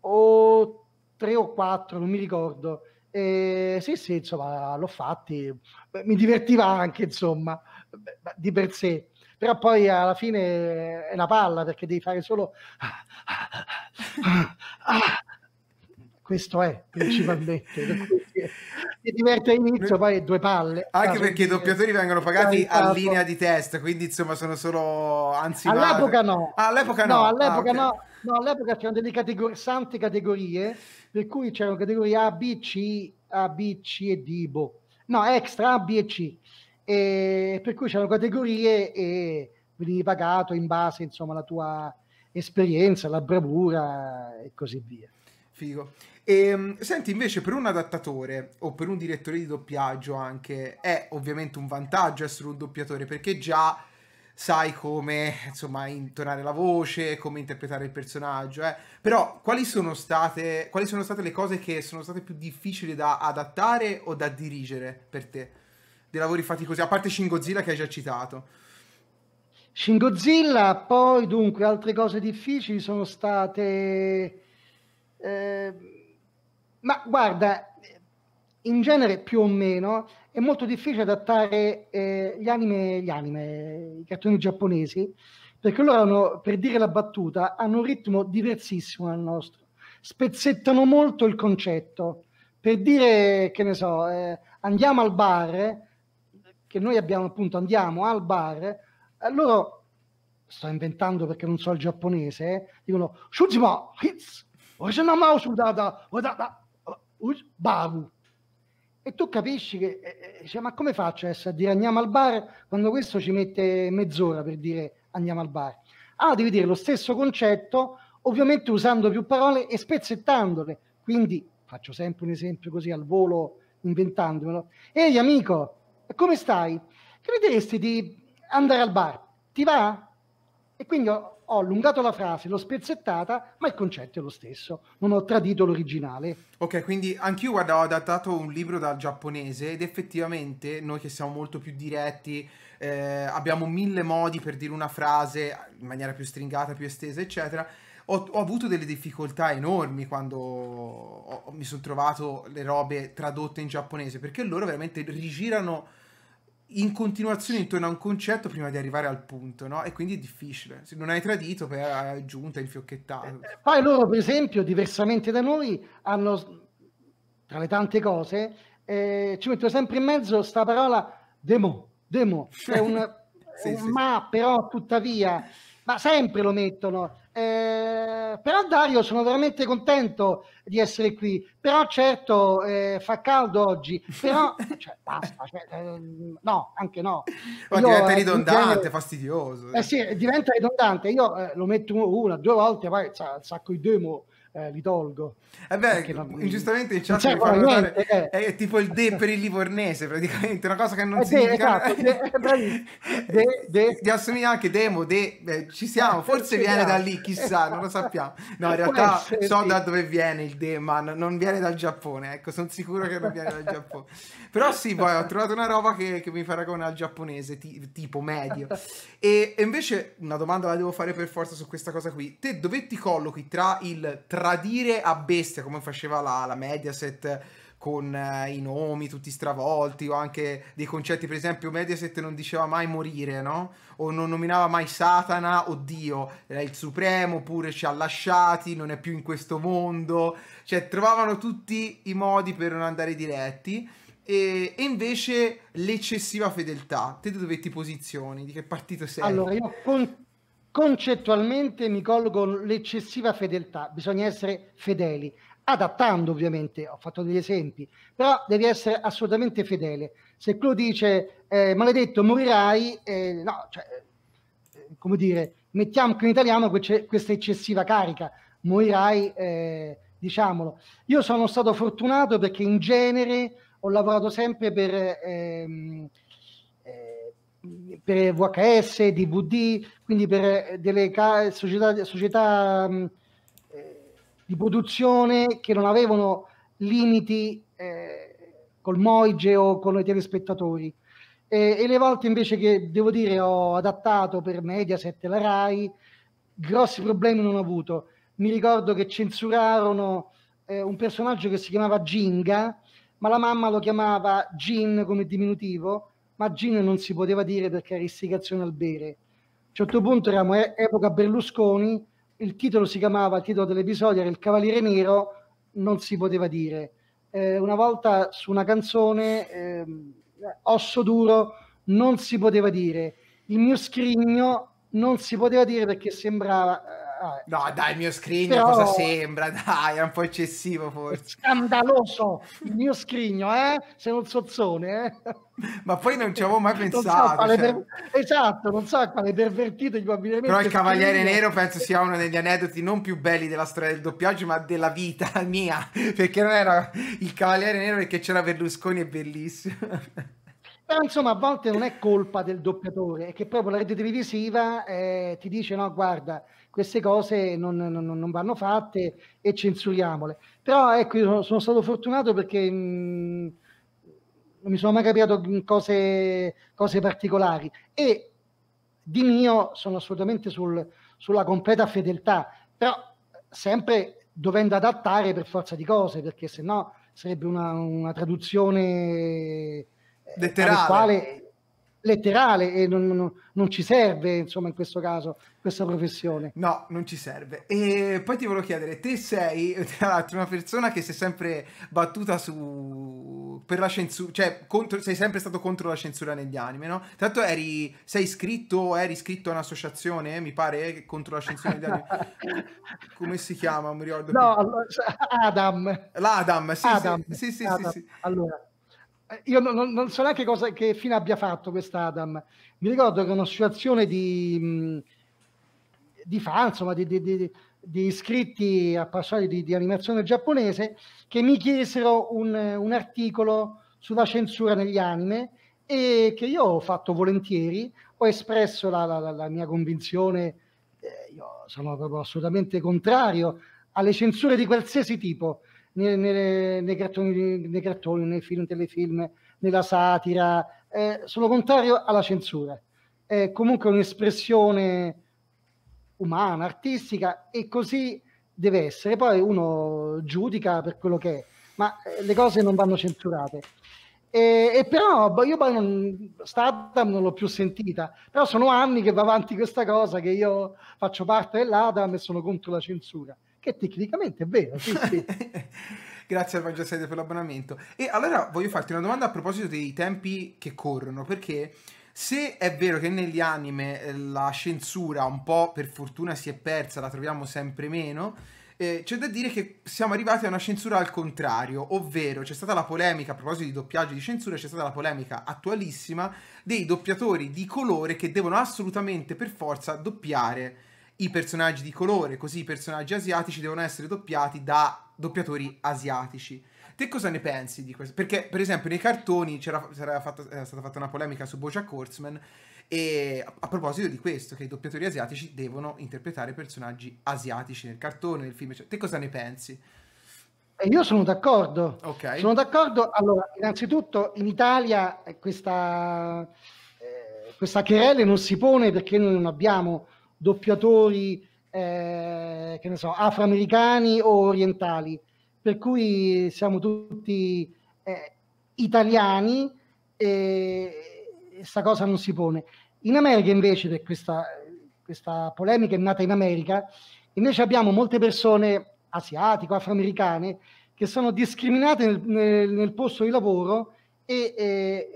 o tre o quattro, non mi ricordo. E sì, sì, insomma, l'ho fatti, mi divertiva anche, insomma, di per sé. Però poi alla fine è una palla perché devi fare solo... [LAUGHS] Ah, ah, ah. Questo è principalmente. [LAUGHS] si diverte all'inizio, poi due palle. Anche ah, perché i doppiatori vengono pagati a linea di test, quindi insomma sono solo anzi All'epoca no. Ah, all'epoca no. no all'epoca ah, okay. no. No, all'epoca c'erano delle categor- sante categorie, per cui c'erano categorie A, B, C, A, B, C e D, boh. No, extra A, B e C. E per cui c'erano categorie e venivi pagato in base, insomma, alla tua esperienza, la bravura e così via. Figo. E, ehm, senti, invece per un adattatore o per un direttore di doppiaggio anche è ovviamente un vantaggio essere un doppiatore perché già sai come insomma intonare la voce, come interpretare il personaggio, eh. però quali sono, state, quali sono state le cose che sono state più difficili da adattare o da dirigere per te? Dei lavori fatti così, a parte Shingozilla che hai già citato. Shingozilla, poi dunque altre cose difficili sono state... Eh ma guarda, in genere più o meno è molto difficile adattare eh, gli, anime, gli anime, i cartoni giapponesi, perché loro hanno, per dire la battuta, hanno un ritmo diversissimo dal nostro. Spezzettano molto il concetto. Per dire, che ne so, eh, andiamo al bar, che noi abbiamo appunto, andiamo al bar, eh, loro, sto inventando perché non so il giapponese, eh, dicono, Shujima, hits, Oshinamao, Sudada, Wadada, us bavu. E tu capisci che, eh, eh, dice, ma come faccio adesso a dire andiamo al bar quando questo ci mette mezz'ora per dire andiamo al bar? Ah, devi dire lo stesso concetto, ovviamente usando più parole e spezzettandole. Quindi faccio sempre un esempio così al volo, inventandomelo. Ehi amico, come stai? Crederesti di andare al bar? Ti va? E quindi ho, ho allungato la frase, l'ho spezzettata, ma il concetto è lo stesso, non ho tradito l'originale. Ok, quindi anch'io guarda, ho adattato un libro dal giapponese ed effettivamente noi che siamo molto più diretti eh, abbiamo mille modi per dire una frase in maniera più stringata, più estesa, eccetera. Ho, ho avuto delle difficoltà enormi quando ho, mi sono trovato le robe tradotte in giapponese perché loro veramente rigirano in continuazione intorno a un concetto prima di arrivare al punto, no? E quindi è difficile. Se non hai tradito, per aggiunta, infiocchettato. Eh, poi loro, per esempio, diversamente da noi, hanno, tra le tante cose, eh, ci mettono sempre in mezzo questa parola demo, demo, è un, [LAUGHS] sì, un sì. ma, però, tuttavia, ma sempre lo mettono. Eh, però Dario sono veramente contento di essere qui, però certo eh, fa caldo oggi, però [LAUGHS] cioè, basta, cioè, eh, no, anche no. Io, diventa eh, ridondante, genere, fastidioso. Eh, eh sì, diventa ridondante, io eh, lo metto una, due volte, poi sa, sacco i demo. mo eh, li tolgo. Eh beh, non... giustamente il chat mi fa notare, eh. è tipo il de per il Livornese, praticamente, una cosa che non eh, significa... De, esatto, de, eh, de, de. [LAUGHS] Ti assomiglia anche Demo, de, eh, ci siamo, [LAUGHS] forse viene da lì, chissà, non lo sappiamo. No, in realtà so da dove viene il de, ma non viene dal Giappone, ecco, sono sicuro che non viene dal Giappone. Però sì, poi ho trovato una roba che, che mi paragona al giapponese, ti, tipo medio. E, e invece una domanda la devo fare per forza su questa cosa qui. Te dove ti collochi tra il tra tradire a bestia come faceva la, la Mediaset con eh, i nomi tutti stravolti o anche dei concetti, per esempio Mediaset non diceva mai morire, no? O non nominava mai Satana o Dio, era il Supremo, oppure ci ha lasciati, non è più in questo mondo, cioè trovavano tutti i modi per non andare diretti e, invece l'eccessiva fedeltà. Te dove ti posizioni? Di che partito sei? Allora, io con- concettualmente mi colgo l'eccessiva fedeltà, bisogna essere fedeli, adattando ovviamente, ho fatto degli esempi, però devi essere assolutamente fedele. Se Clou dice eh, maledetto morirai, eh, no, cioè, eh, come dire, mettiamo che in italiano que- questa eccessiva carica, morirai, eh, diciamolo. Io sono stato fortunato perché in genere ho lavorato sempre per... Ehm, per VHS, DVD, quindi per eh, delle ca- società, società mh, mm, eh, di produzione che non avevano limiti eh, col Moige o con i telespettatori. E, e le volte invece che devo dire ho adattato per Mediaset e la Rai, grossi problemi non ho avuto. Mi ricordo che censurarono eh, un personaggio che si chiamava Ginga, ma la mamma lo chiamava Gin come diminutivo ma gin non si poteva dire perché era istigazione al bere. A un certo punto eravamo a epoca Berlusconi, il titolo si chiamava, il titolo dell'episodio era Il Cavaliere Nero, non si poteva dire. Eh, una volta su una canzone, eh, Osso Duro, non si poteva dire. Il mio scrigno non si poteva dire perché sembrava eh, eh. No, dai, il mio scrigno Però... cosa sembra? [LAUGHS] Dai, è un po' eccessivo forse. Scandaloso il mio scrigno, eh? Sei un sozzone, eh? Ma poi non ci avevo mai pensato. So cioè... per... Esatto, non so quale pervertito gli uomini. Però il Cavaliere scrigno... Nero penso sia uno degli aneddoti non più belli della storia del doppiaggio, ma della vita [LAUGHS] mia, perché non era il Cavaliere Nero perché c'era Berlusconi, è bellissimo. Però insomma a volte non è colpa del doppiatore, è che proprio la rete televisiva eh, ti dice no guarda queste cose non, non, non, vanno fatte e censuriamole. Però ecco, io sono, sono stato fortunato perché mh, mm, non mi sono mai capito cose, cose, particolari e di mio sono assolutamente sul, sulla completa fedeltà, però sempre dovendo adattare per forza di cose, perché se no sarebbe una, una traduzione eh, letterale. Quale, letterale e non, non, non, ci serve, insomma, in questo caso, questa professione. No, non ci serve. E poi ti volevo chiedere, te sei, [LAUGHS] tra l'altro, una persona che si è sempre battuta su... per la censura, cioè contro... sei sempre stato contro la censura negli anime, no? Tanto eri, sei iscritto, eri iscritto a un'associazione, mi pare, contro la censura negli anime. [LAUGHS] Come si chiama? Non mi ricordo. No, più. Adam. L'Adam, sì, Adam. Sì, sì, Adam. Sì, sì, Allora eh, io non, non, so neanche cosa, che fine abbia fatto questa Adam. Mi ricordo che una situazione di, di fan, insomma, di, di, di iscritti appassionati di, animazione giapponese che mi chiesero un, un, articolo sulla censura negli anime e che io ho fatto volentieri, ho espresso la, la, la mia convinzione, eh, io sono proprio assolutamente contrario alle censure di qualsiasi tipo, nei, nei, nei, cartoni, nei cartoni, nei film, telefilm, nella satira. Eh, sono contrario alla censura. È comunque un'espressione umana, artistica e così deve essere. Poi uno giudica per quello che è, ma eh, le cose non vanno censurate. E, e però boh, io poi non, Stardom non l'ho più sentita, però sono anni che va avanti questa cosa che io faccio parte dell'Adam e sono contro la censura che tecnicamente è vero. Sì, sì. [LAUGHS] Grazie al Vangelo Sede per l'abbonamento. E allora voglio farti una domanda a proposito dei tempi che corrono, perché se è vero che negli anime eh, la censura un po' per fortuna si è persa, la troviamo sempre meno, eh, c'è da dire che siamo arrivati a una censura al contrario, ovvero c'è stata la polemica, a proposito di doppiaggio di censura, c'è stata la polemica attualissima dei doppiatori di colore che devono assolutamente per forza doppiare i personaggi di colore, così i personaggi asiatici devono essere doppiati da doppiatori asiatici. Te cosa ne pensi di questo? Perché, per esempio, nei cartoni c'era, fatta, era stata fatta una polemica su Bojack Horseman e a, a, proposito di questo, che i doppiatori asiatici devono interpretare personaggi asiatici nel cartone, nel film. Cioè, te cosa ne pensi? io sono d'accordo. Ok. Sono d'accordo. Allora, innanzitutto in Italia eh, questa, eh, questa querele non si pone perché noi non abbiamo doppiatori, eh, che ne so, afroamericani o orientali. Per cui siamo tutti eh, italiani e questa cosa non si pone. In America invece, questa, questa polemica è nata in America, invece abbiamo molte persone asiatiche, afroamericane, che sono discriminate nel, nel, nel posto di lavoro e, e,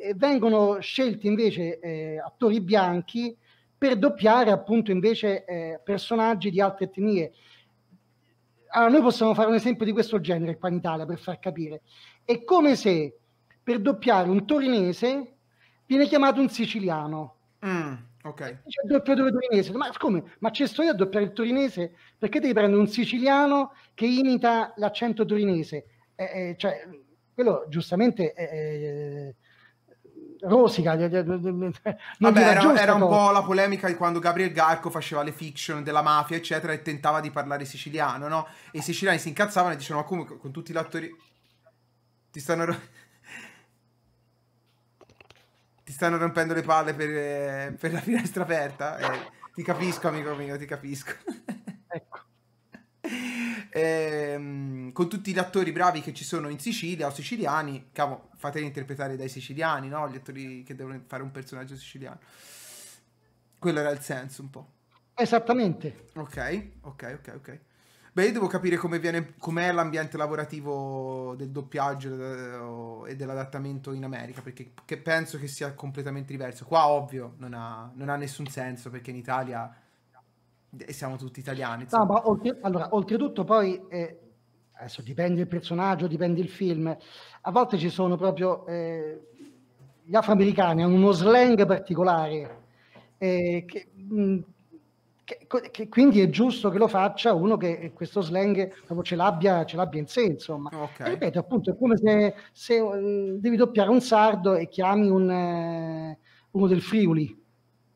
eh, e vengono scelti invece eh, attori bianchi per doppiare appunto invece eh, personaggi di altre etnie. Allora, noi possiamo fare un esempio di questo genere qua in Italia per far capire. È come se per doppiare un torinese viene chiamato un siciliano. Mm, ok. C'è cioè, il doppiatore torinese. Ma come? Ma c'è sto io a doppiare il torinese? Perché devi prendere un siciliano che imita l'accento torinese? Eh, eh, cioè, quello giustamente eh, eh, rosica. Non Vabbè, era, era un po' la polemica di quando Gabriel Garco faceva le fiction della mafia, eccetera, e tentava di parlare siciliano, no? E i siciliani si incazzavano e dicevano, ma come con tutti gli attori... Ti stanno... [LAUGHS] ti stanno rompendo le palle per, eh, per la finestra aperta? Eh, ti capisco, amico mio, ti capisco. ecco. [LAUGHS] ehm, con tutti gli attori bravi che ci sono in Sicilia o siciliani, cavo, fateli interpretare dai siciliani, no? Gli attori che devono fare un personaggio siciliano. Quello era il senso un po'. Esattamente. Ok, ok, ok, ok. Beh, io devo capire come viene, com'è l'ambiente lavorativo del doppiaggio eh, e dell'adattamento in America, perché che penso che sia completamente diverso. Qua, ovvio, non ha, non ha nessun senso, perché in Italia e siamo tutti italiani. No, ma oltre, allora, oltretutto poi, eh, adesso dipende il personaggio, dipende il film, a volte ci sono proprio, eh, gli afroamericani hanno uno slang particolare, eh, che, mh, mm, che, che, quindi è giusto che lo faccia uno che questo slang ce l'abbia, ce l'abbia in sé, insomma. Okay. E ripeto, appunto, è come se, se mh, eh, devi doppiare un sardo e chiami un, eh, uno del Friuli,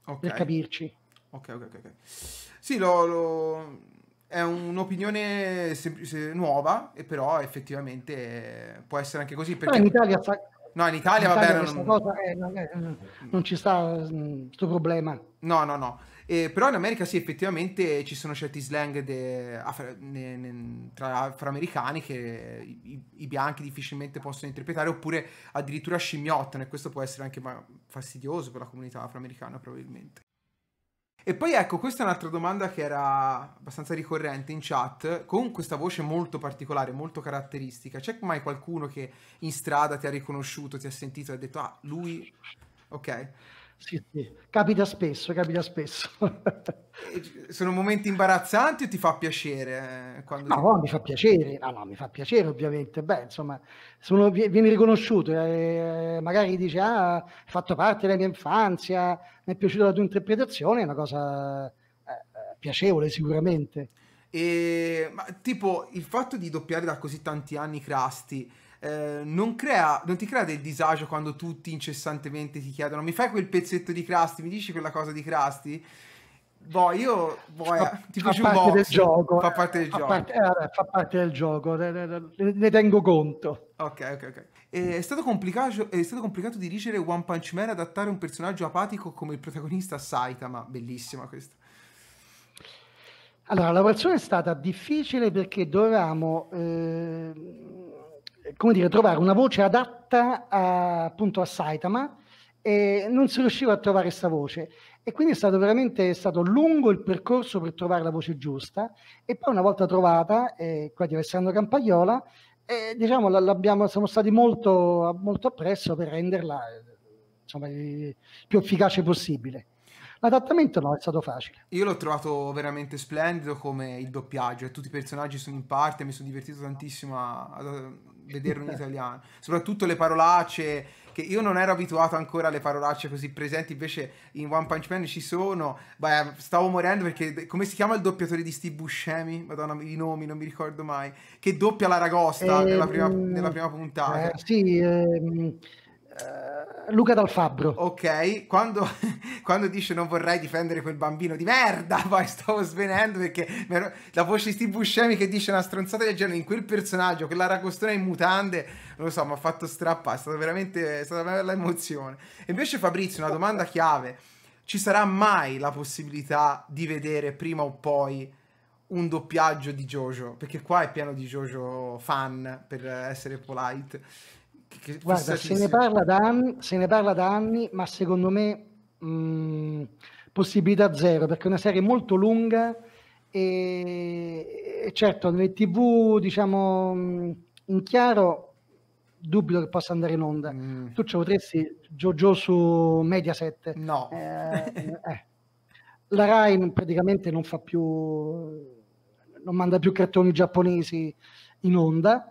okay. per capirci. Ok, ok, ok. Sì, lo, lo... è un'opinione semplice, nuova, e però effettivamente può essere anche così. Perché... in Italia fa... No, in Italia, in Italia vabbè, non... Cosa eh, è, non, ci sta questo mm, problema. No, no, no. Eh, però in America sì, effettivamente ci sono certi slang de, afra, ne, ne, tra afroamericani che i, i, bianchi difficilmente possono interpretare, oppure addirittura scimmiottano, e questo può essere anche fastidioso per la comunità afroamericana, probabilmente. E poi ecco, questa è un'altra domanda che era abbastanza ricorrente in chat, con questa voce molto particolare, molto caratteristica. C'è mai qualcuno che in strada ti ha riconosciuto, ti ha sentito e ha detto, ah, lui... Ok. Sì, sì, capita spesso, capita spesso. Sono momenti imbarazzanti o ti fa piacere? Eh, no, ti... no mi fa piacere, no, no, mi fa piacere ovviamente. Beh, insomma, se uno viene riconosciuto, eh, magari dice, ah, ha fatto parte della mia infanzia, mi è piaciuta la tua interpretazione, è una cosa eh, eh, piacevole sicuramente. E, ma, tipo il fatto di doppiare da così tanti anni Crasti eh, non, crea, non ti crea del disagio quando tutti incessantemente ti chiedono mi fai quel pezzetto di Crasti, mi dici quella cosa di Crasti? Boh, io boh, fa, eh, ti fa parte del gioco. Fa eh. parte del fa gioco. Parte, eh, fa parte del gioco, ne, ne, ne, tengo conto. Ok, ok, ok. È stato, complicato, è stato complicato dirigere One Punch Man adattare un personaggio apatico come il protagonista Saitama. Bellissima questa. Allora, la versione è stata difficile perché dovevamo, eh, come dire, trovare una voce adatta a, appunto a Saitama e non si riusciva a trovare questa voce. E quindi è stato veramente è stato lungo il percorso per trovare la voce giusta e poi una volta trovata, eh, qua di Alessandro Campagliola, eh, diciamo, l'abbiamo, siamo stati molto, molto appresso per renderla eh, insomma, il più efficace possibile. L'adattamento no, è stato facile. Io l'ho trovato veramente splendido come il doppiaggio, eh. tutti i personaggi sono in parte, mi sono divertito tantissimo a, a vederlo in [LAUGHS] italiano, soprattutto le parolacce, che io non ero abituato ancora alle parolacce così presenti, invece in One Punch Man ci sono, Beh, stavo morendo perché come si chiama il doppiatore di Steve Buscemi? Madonna, i nomi non mi ricordo mai, che doppia l'Aragosta eh, nella, prima, nella ehm, prima puntata. Eh, sì, eh, eh, Luca Dal Fabbro. Ok, quando, [LAUGHS] quando, dice non vorrei difendere quel bambino di merda, [LAUGHS] poi stavo svenendo perché ero, la voce di Steve Buscemi che dice una stronzata del genere in quel personaggio, quella ragostona in mutande, non lo so, mi ha fatto strappare, è stata veramente è stata una bella emozione. E invece Fabrizio, una domanda chiave, ci sarà mai la possibilità di vedere prima o poi un doppiaggio di Jojo? Perché qua è pieno di Jojo fan, per essere polite. Che Guarda, se ne, parla da anni, se ne parla da anni, ma secondo me mh, mm, possibilità zero, perché è una serie molto lunga e, e certo nelle tv, diciamo, mm, in chiaro dubito che possa andare in onda. Mm. Tu ce potresti Jojo su Mediaset? No. Eh, eh. La Rai praticamente non fa più, non manda più cartoni giapponesi in onda.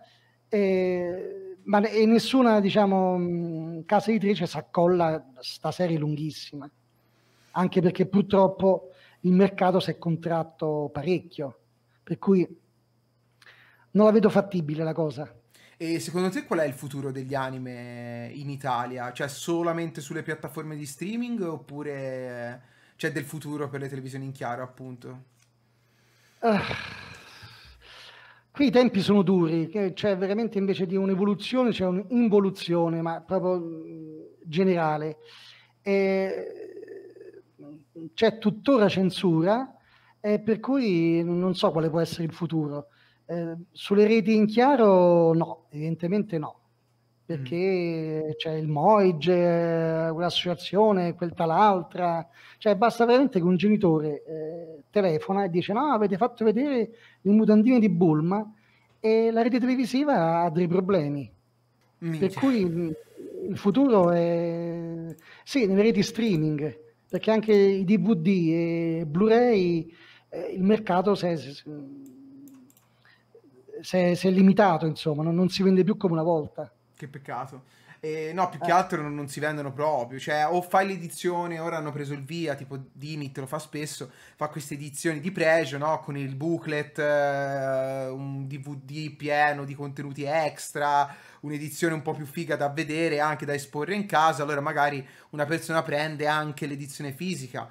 Eh, ma in nessuna diciamo, casa editrice si accolla sta serie lunghissima, anche perché purtroppo il mercato si è contratto parecchio, per cui non la vedo fattibile la cosa. E secondo te qual è il futuro degli anime in Italia? Cioè solamente sulle piattaforme di streaming oppure c'è del futuro per le televisioni in chiaro appunto? Uh Qui i tempi sono duri, c'è veramente invece di un'evoluzione, c'è un'involuzione, ma proprio mm, generale. E mm, c'è tuttora censura, eh, per cui non so quale può essere il futuro. Eh, sulle reti in chiaro no, evidentemente no. Mm. perché mm. c'è il Moige, un'associazione, quel tal'altra, cioè basta veramente che un genitore eh, telefona e dice no, avete fatto vedere il mutandino di Bulma e la rete televisiva ha dei problemi. Minchia. Per cui mm, il futuro è sì, nelle reti streaming, perché anche i DVD e Blu-ray, eh, il mercato si è, si è, si è limitato, insomma, non, non si vende più come una volta. Che peccato. E no, più eh. che altro non, non, si vendono proprio. Cioè, o fai l'edizione, ora hanno preso il via, tipo Dinit lo fa spesso, fa queste edizioni di pregio, no? Con il booklet, eh, un DVD pieno di contenuti extra, un'edizione un po' più figa da vedere, anche da esporre in casa. Allora magari una persona prende anche l'edizione fisica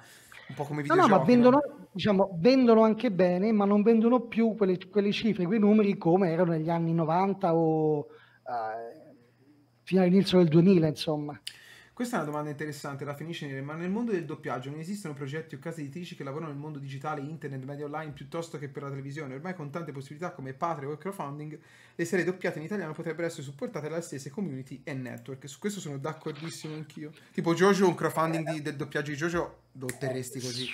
un po' come videogiochi. No, no ma vendono, Diciamo, vendono, anche bene, ma non vendono più quelle, quelle, cifre, quei numeri come erano negli anni 90 o eh, fino all'inizio del 2000, insomma. Questa è una domanda interessante, la finisce nere, ma nel mondo del doppiaggio non esistono progetti o case editrici che lavorano nel mondo digitale, internet, media online piuttosto che per la televisione. Ormai con tante possibilità come Patreon o crowdfunding, le serie doppiate in italiano potrebbero essere supportate dalle stesse community e network. Su questo sono d'accordissimo anch'io. Tipo Jojo, un crowdfunding di, del doppiaggio di Jojo lo otterresti così.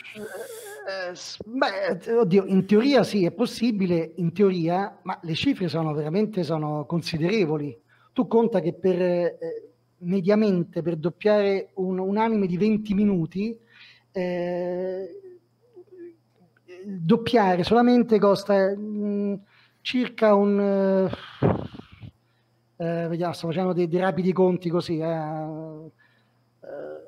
Beh, oddio, in teoria sì, è possibile, in teoria, ma le cifre sono veramente sono considerevoli tu conta che per, eh, mediamente per doppiare un, un, anime di 20 minuti, eh, doppiare solamente costa mh, mm, circa un... Eh, eh, vediamo, sto facendo dei, dei, rapidi conti così, eh, eh,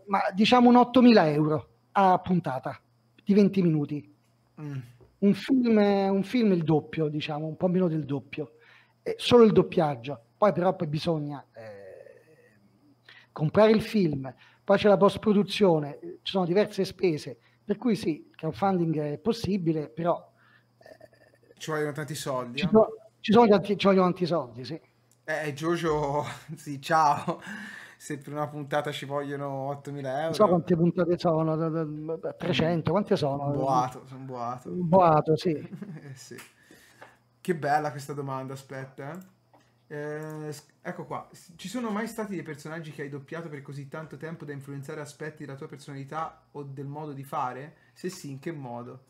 ma diciamo un 8.000 euro a puntata di 20 minuti. Mm. Un, film, un film il doppio, diciamo, un po' meno del doppio, eh, solo il doppiaggio poi però poi bisogna eh, comprare il film, poi c'è la post produzione, ci sono diverse spese, per cui sì, il crowdfunding è possibile, però... Eh, ci vogliono tanti soldi. Ci, eh? ci, sono tanti, ci vogliono tanti soldi, sì. Eh, Giorgio, [LAUGHS] sì, ciao. Se per una puntata ci vogliono 8.000 euro. Non so quante puntate sono, 300, quante sono? boato, sono boato. boato, sì. [LAUGHS] Eh, sì. Che bella questa domanda, aspetta. Eh. Eh, ecco qua, ci sono mai stati dei personaggi che hai doppiato per così tanto tempo da influenzare aspetti della tua personalità o del modo di fare? Se sì, in che modo?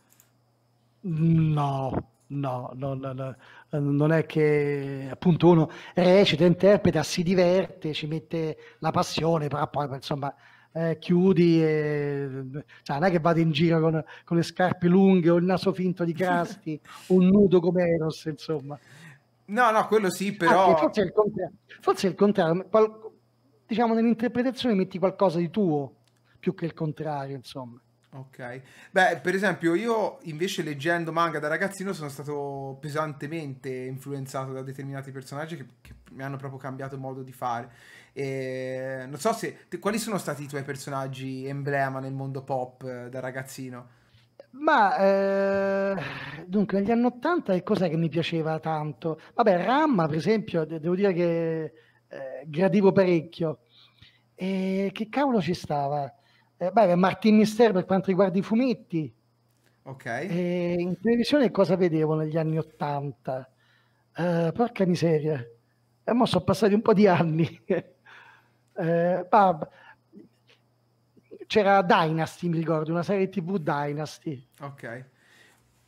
No, no, no, no, no. non è che appunto uno recita, interpreta, si diverte, ci mette la passione, però poi insomma eh, chiudi e cioè, non è che vado in giro con, con, le scarpe lunghe o il naso finto di Crasti [LAUGHS] o nudo come Eros, insomma. No, no, quello sì, però... Anche, forse è il contrario. Forse è il contrario. Qual- diciamo, nell'interpretazione metti qualcosa di tuo, più che il contrario, insomma. Ok, beh, per esempio, io invece leggendo manga da ragazzino sono stato pesantemente influenzato da determinati personaggi che, che mi hanno proprio cambiato modo di fare. E non so se te, quali sono stati i tuoi personaggi emblema nel mondo pop eh, da ragazzino? Ma eh, dunque, negli anni '80 Ottanta cos'è che mi piaceva tanto? Vabbè, Ramma, per esempio, devo dire che eh, gradivo parecchio. E che cavolo ci stava? Eh, beh, Martin Mister per quanto riguarda i fumetti. Ok. E in televisione cosa vedevo negli anni '80? Eh, porca miseria. E eh, mo sono passati un po' di anni. [LAUGHS] eh, c'era Dynasty, mi ricordo, una serie TV Dynasty. Ok.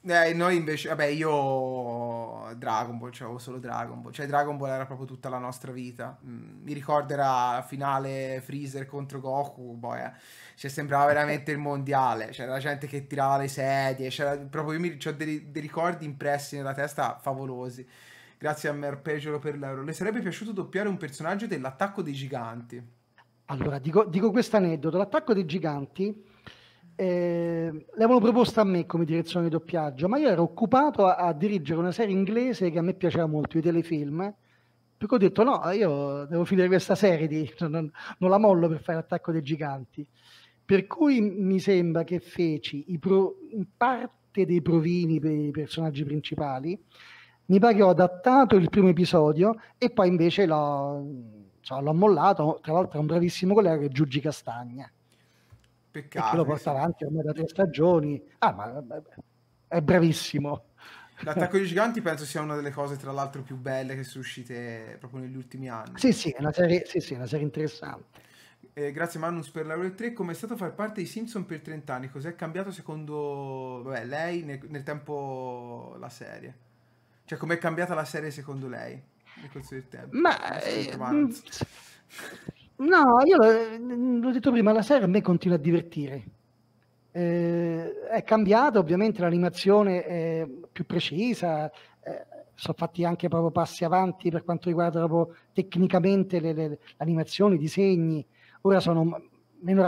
Eh, noi invece, vabbè, io Dragon Ball, cioè solo Dragon Ball, cioè Dragon Ball era proprio tutta la nostra vita. Mm, mi ricorderà la finale Freezer contro Goku, boh, eh. cioè sembrava veramente il mondiale, c'era la gente che tirava le sedie, c'era proprio io mi, ho dei, dei, ricordi impressi nella testa favolosi. Grazie a Merpeggiolo per l'euro. Le sarebbe piaciuto doppiare un personaggio dell'attacco dei giganti. Allora, dico, dico questo aneddoto. L'attacco dei giganti eh, l'avevano proposto a me come direzione di doppiaggio, ma io ero occupato a, a, dirigere una serie inglese che a me piaceva molto, i telefilm. Per cui ho detto no, io devo finire questa serie, di, [LAUGHS] non, non, la mollo per fare l'attacco dei giganti. Per cui mi sembra che feci i pro, parte dei provini per i personaggi principali, mi pare che ho adattato il primo episodio e poi invece l'ho cioè, l'ho mollato, tra l'altro è un bravissimo collega che è Giugi Castagna. Peccato. Che lo porta avanti ormai da tre stagioni. Ah, ma eh, è bravissimo. L'attacco dei giganti penso sia una delle cose tra l'altro più belle che sono uscite proprio negli ultimi anni. Sì, sì, è una serie, sì, sì, è una serie interessante. Eh, grazie Manus per la ruole 3. Come è stato far parte di Simpson per 30 anni? Cos'è cambiato secondo vabbè, lei nel, nel tempo la serie? Cioè com'è cambiata la serie secondo lei? nel corso del tempo. Ma... Eh, mm, no, io mm, l'ho, detto prima, la serie a me continua a divertire. Eh, è cambiata ovviamente l'animazione è più precisa, eh, sono fatti anche proprio passi avanti per quanto riguarda tecnicamente le, le, l'animazione, i disegni, ora sono meno,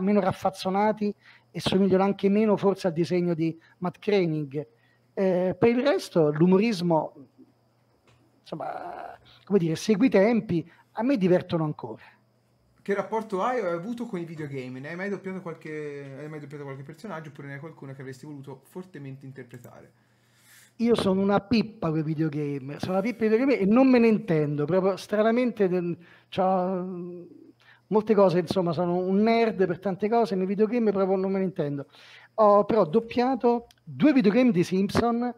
meno, raffazzonati e somigliano anche meno forse al disegno di Matt Kraening. Eh, per il resto l'umorismo insomma, come dire, segui i tempi, a me divertono ancora. Che rapporto hai, hai avuto con i videogame? Ne hai mai doppiato qualche, hai mai doppiato qualche personaggio oppure ne hai qualcuno che avresti voluto fortemente interpretare? Io sono una pippa con i videogame, sono una pippa con i videogame e non me ne intendo, proprio stranamente molte cose, insomma, sono un nerd per tante cose, nei videogame proprio non me ne intendo. Ho però doppiato due videogame di Simpson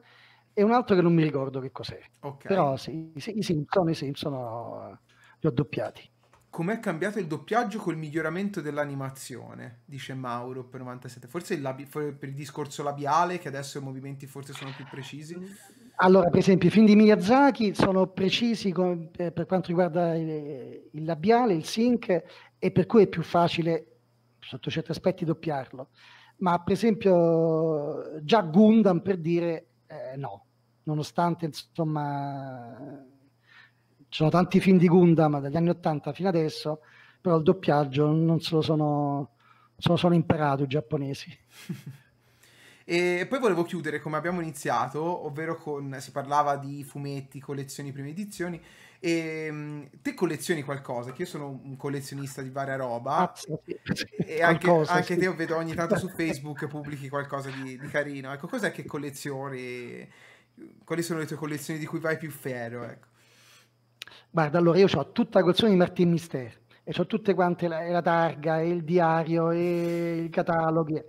e un altro che non mi ricordo che cos'è. Okay. Però sì, i Simpson, i Simpson no, li ho doppiati. Com'è cambiato il doppiaggio col miglioramento dell'animazione, dice Mauro per 97. Forse il labi- for- per il discorso labiale, che adesso i movimenti forse sono più precisi. Allora, per esempio, i film di Miyazaki sono precisi con, eh, per quanto riguarda il, eh, il labiale, il sync, e per cui è più facile, sotto certi aspetti, doppiarlo. Ma per esempio, già Gundam, per dire, eh, no, nonostante insomma ci sono tanti film di Gundam dagli anni 80 fino adesso, però il doppiaggio non se lo sono, se lo sono imperato i giapponesi. [LAUGHS] E poi volevo chiudere come abbiamo iniziato, ovvero con, si parlava di fumetti, collezioni, prime edizioni. E ehm, te collezioni qualcosa? Che io sono un collezionista di varia roba. Azzo, ah, sì. E [LAUGHS] anche, qualcosa, anche sì. te vedo ogni tanto su [LAUGHS] Facebook pubblichi qualcosa di, di carino. Ecco, cos'è che collezioni? quali sono le tue collezioni di cui vai più fiero? Ecco? Guarda, allora io ho tutta la collezione di Martin Mister e ho tutte quante la, la targa, e il diario, e i cataloghi.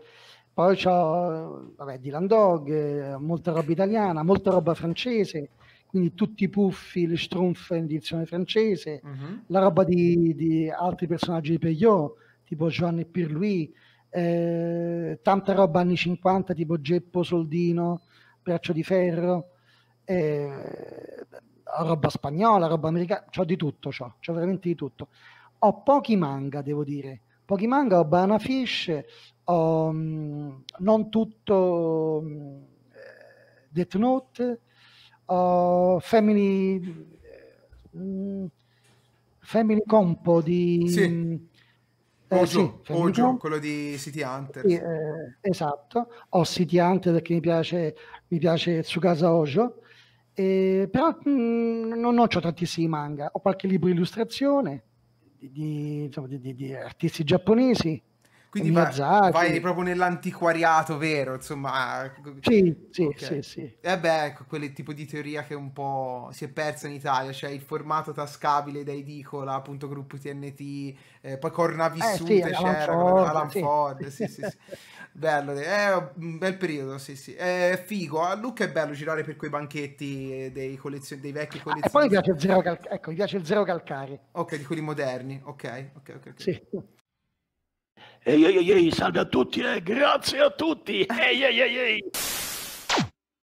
Poi ho vabbè, Dylan Dog, eh, molta roba italiana, molta roba francese, quindi tutti i puffi, le strunfe in edizione francese, uh-huh. la roba di, di, altri personaggi di Peugeot, tipo Giovanni Pirlui, eh, tanta roba anni 50 tipo Geppo Soldino, braccio di ferro, eh, roba spagnola, roba americana, c'ho di tutto, c'ho, c'ho veramente di tutto. Ho pochi manga, devo dire, pochi manga, ho Banana Fish, ho mh, mm, non tutto mh, mm, eh, Death Note, ho Family, mh, mm, Family Compo di... Sì. Eh, Ojo, sì, Ojo quello di City Hunter. Sì, eh, esatto, ho City Hunter perché mi piace mi piace Tsukasa Ojo, eh, però mh, mm, non ho tantissimi manga, ho qualche libro di illustrazione di, di, insomma, di, di artisti giapponesi. Quindi va, vai, proprio nell'antiquariato vero, insomma. Sì, sì, okay. sì, sì. E eh beh, ecco, quel tipo di teoria che un po' si è persa in Italia, cioè il formato tascabile da edicola, appunto gruppo TNT, eh, poi cornavissuta, eh, sì, c'era, Alan Ford, Alan Ford sì, sì, sì. [LAUGHS] Bello, è un bel periodo, sì, sì. È figo, a Luca è bello girare per quei banchetti dei, collezio- dei vecchi collezionisti. Ah, e poi mi piace il zero, cal- ecco, mi piace il zero calcare. Ok, di quelli moderni, ok, ok, ok. okay. Sì. Ehi, ehi, ehi, salve a tutti, eh. grazie a tutti. Ehi, ehi, ehi, ehi.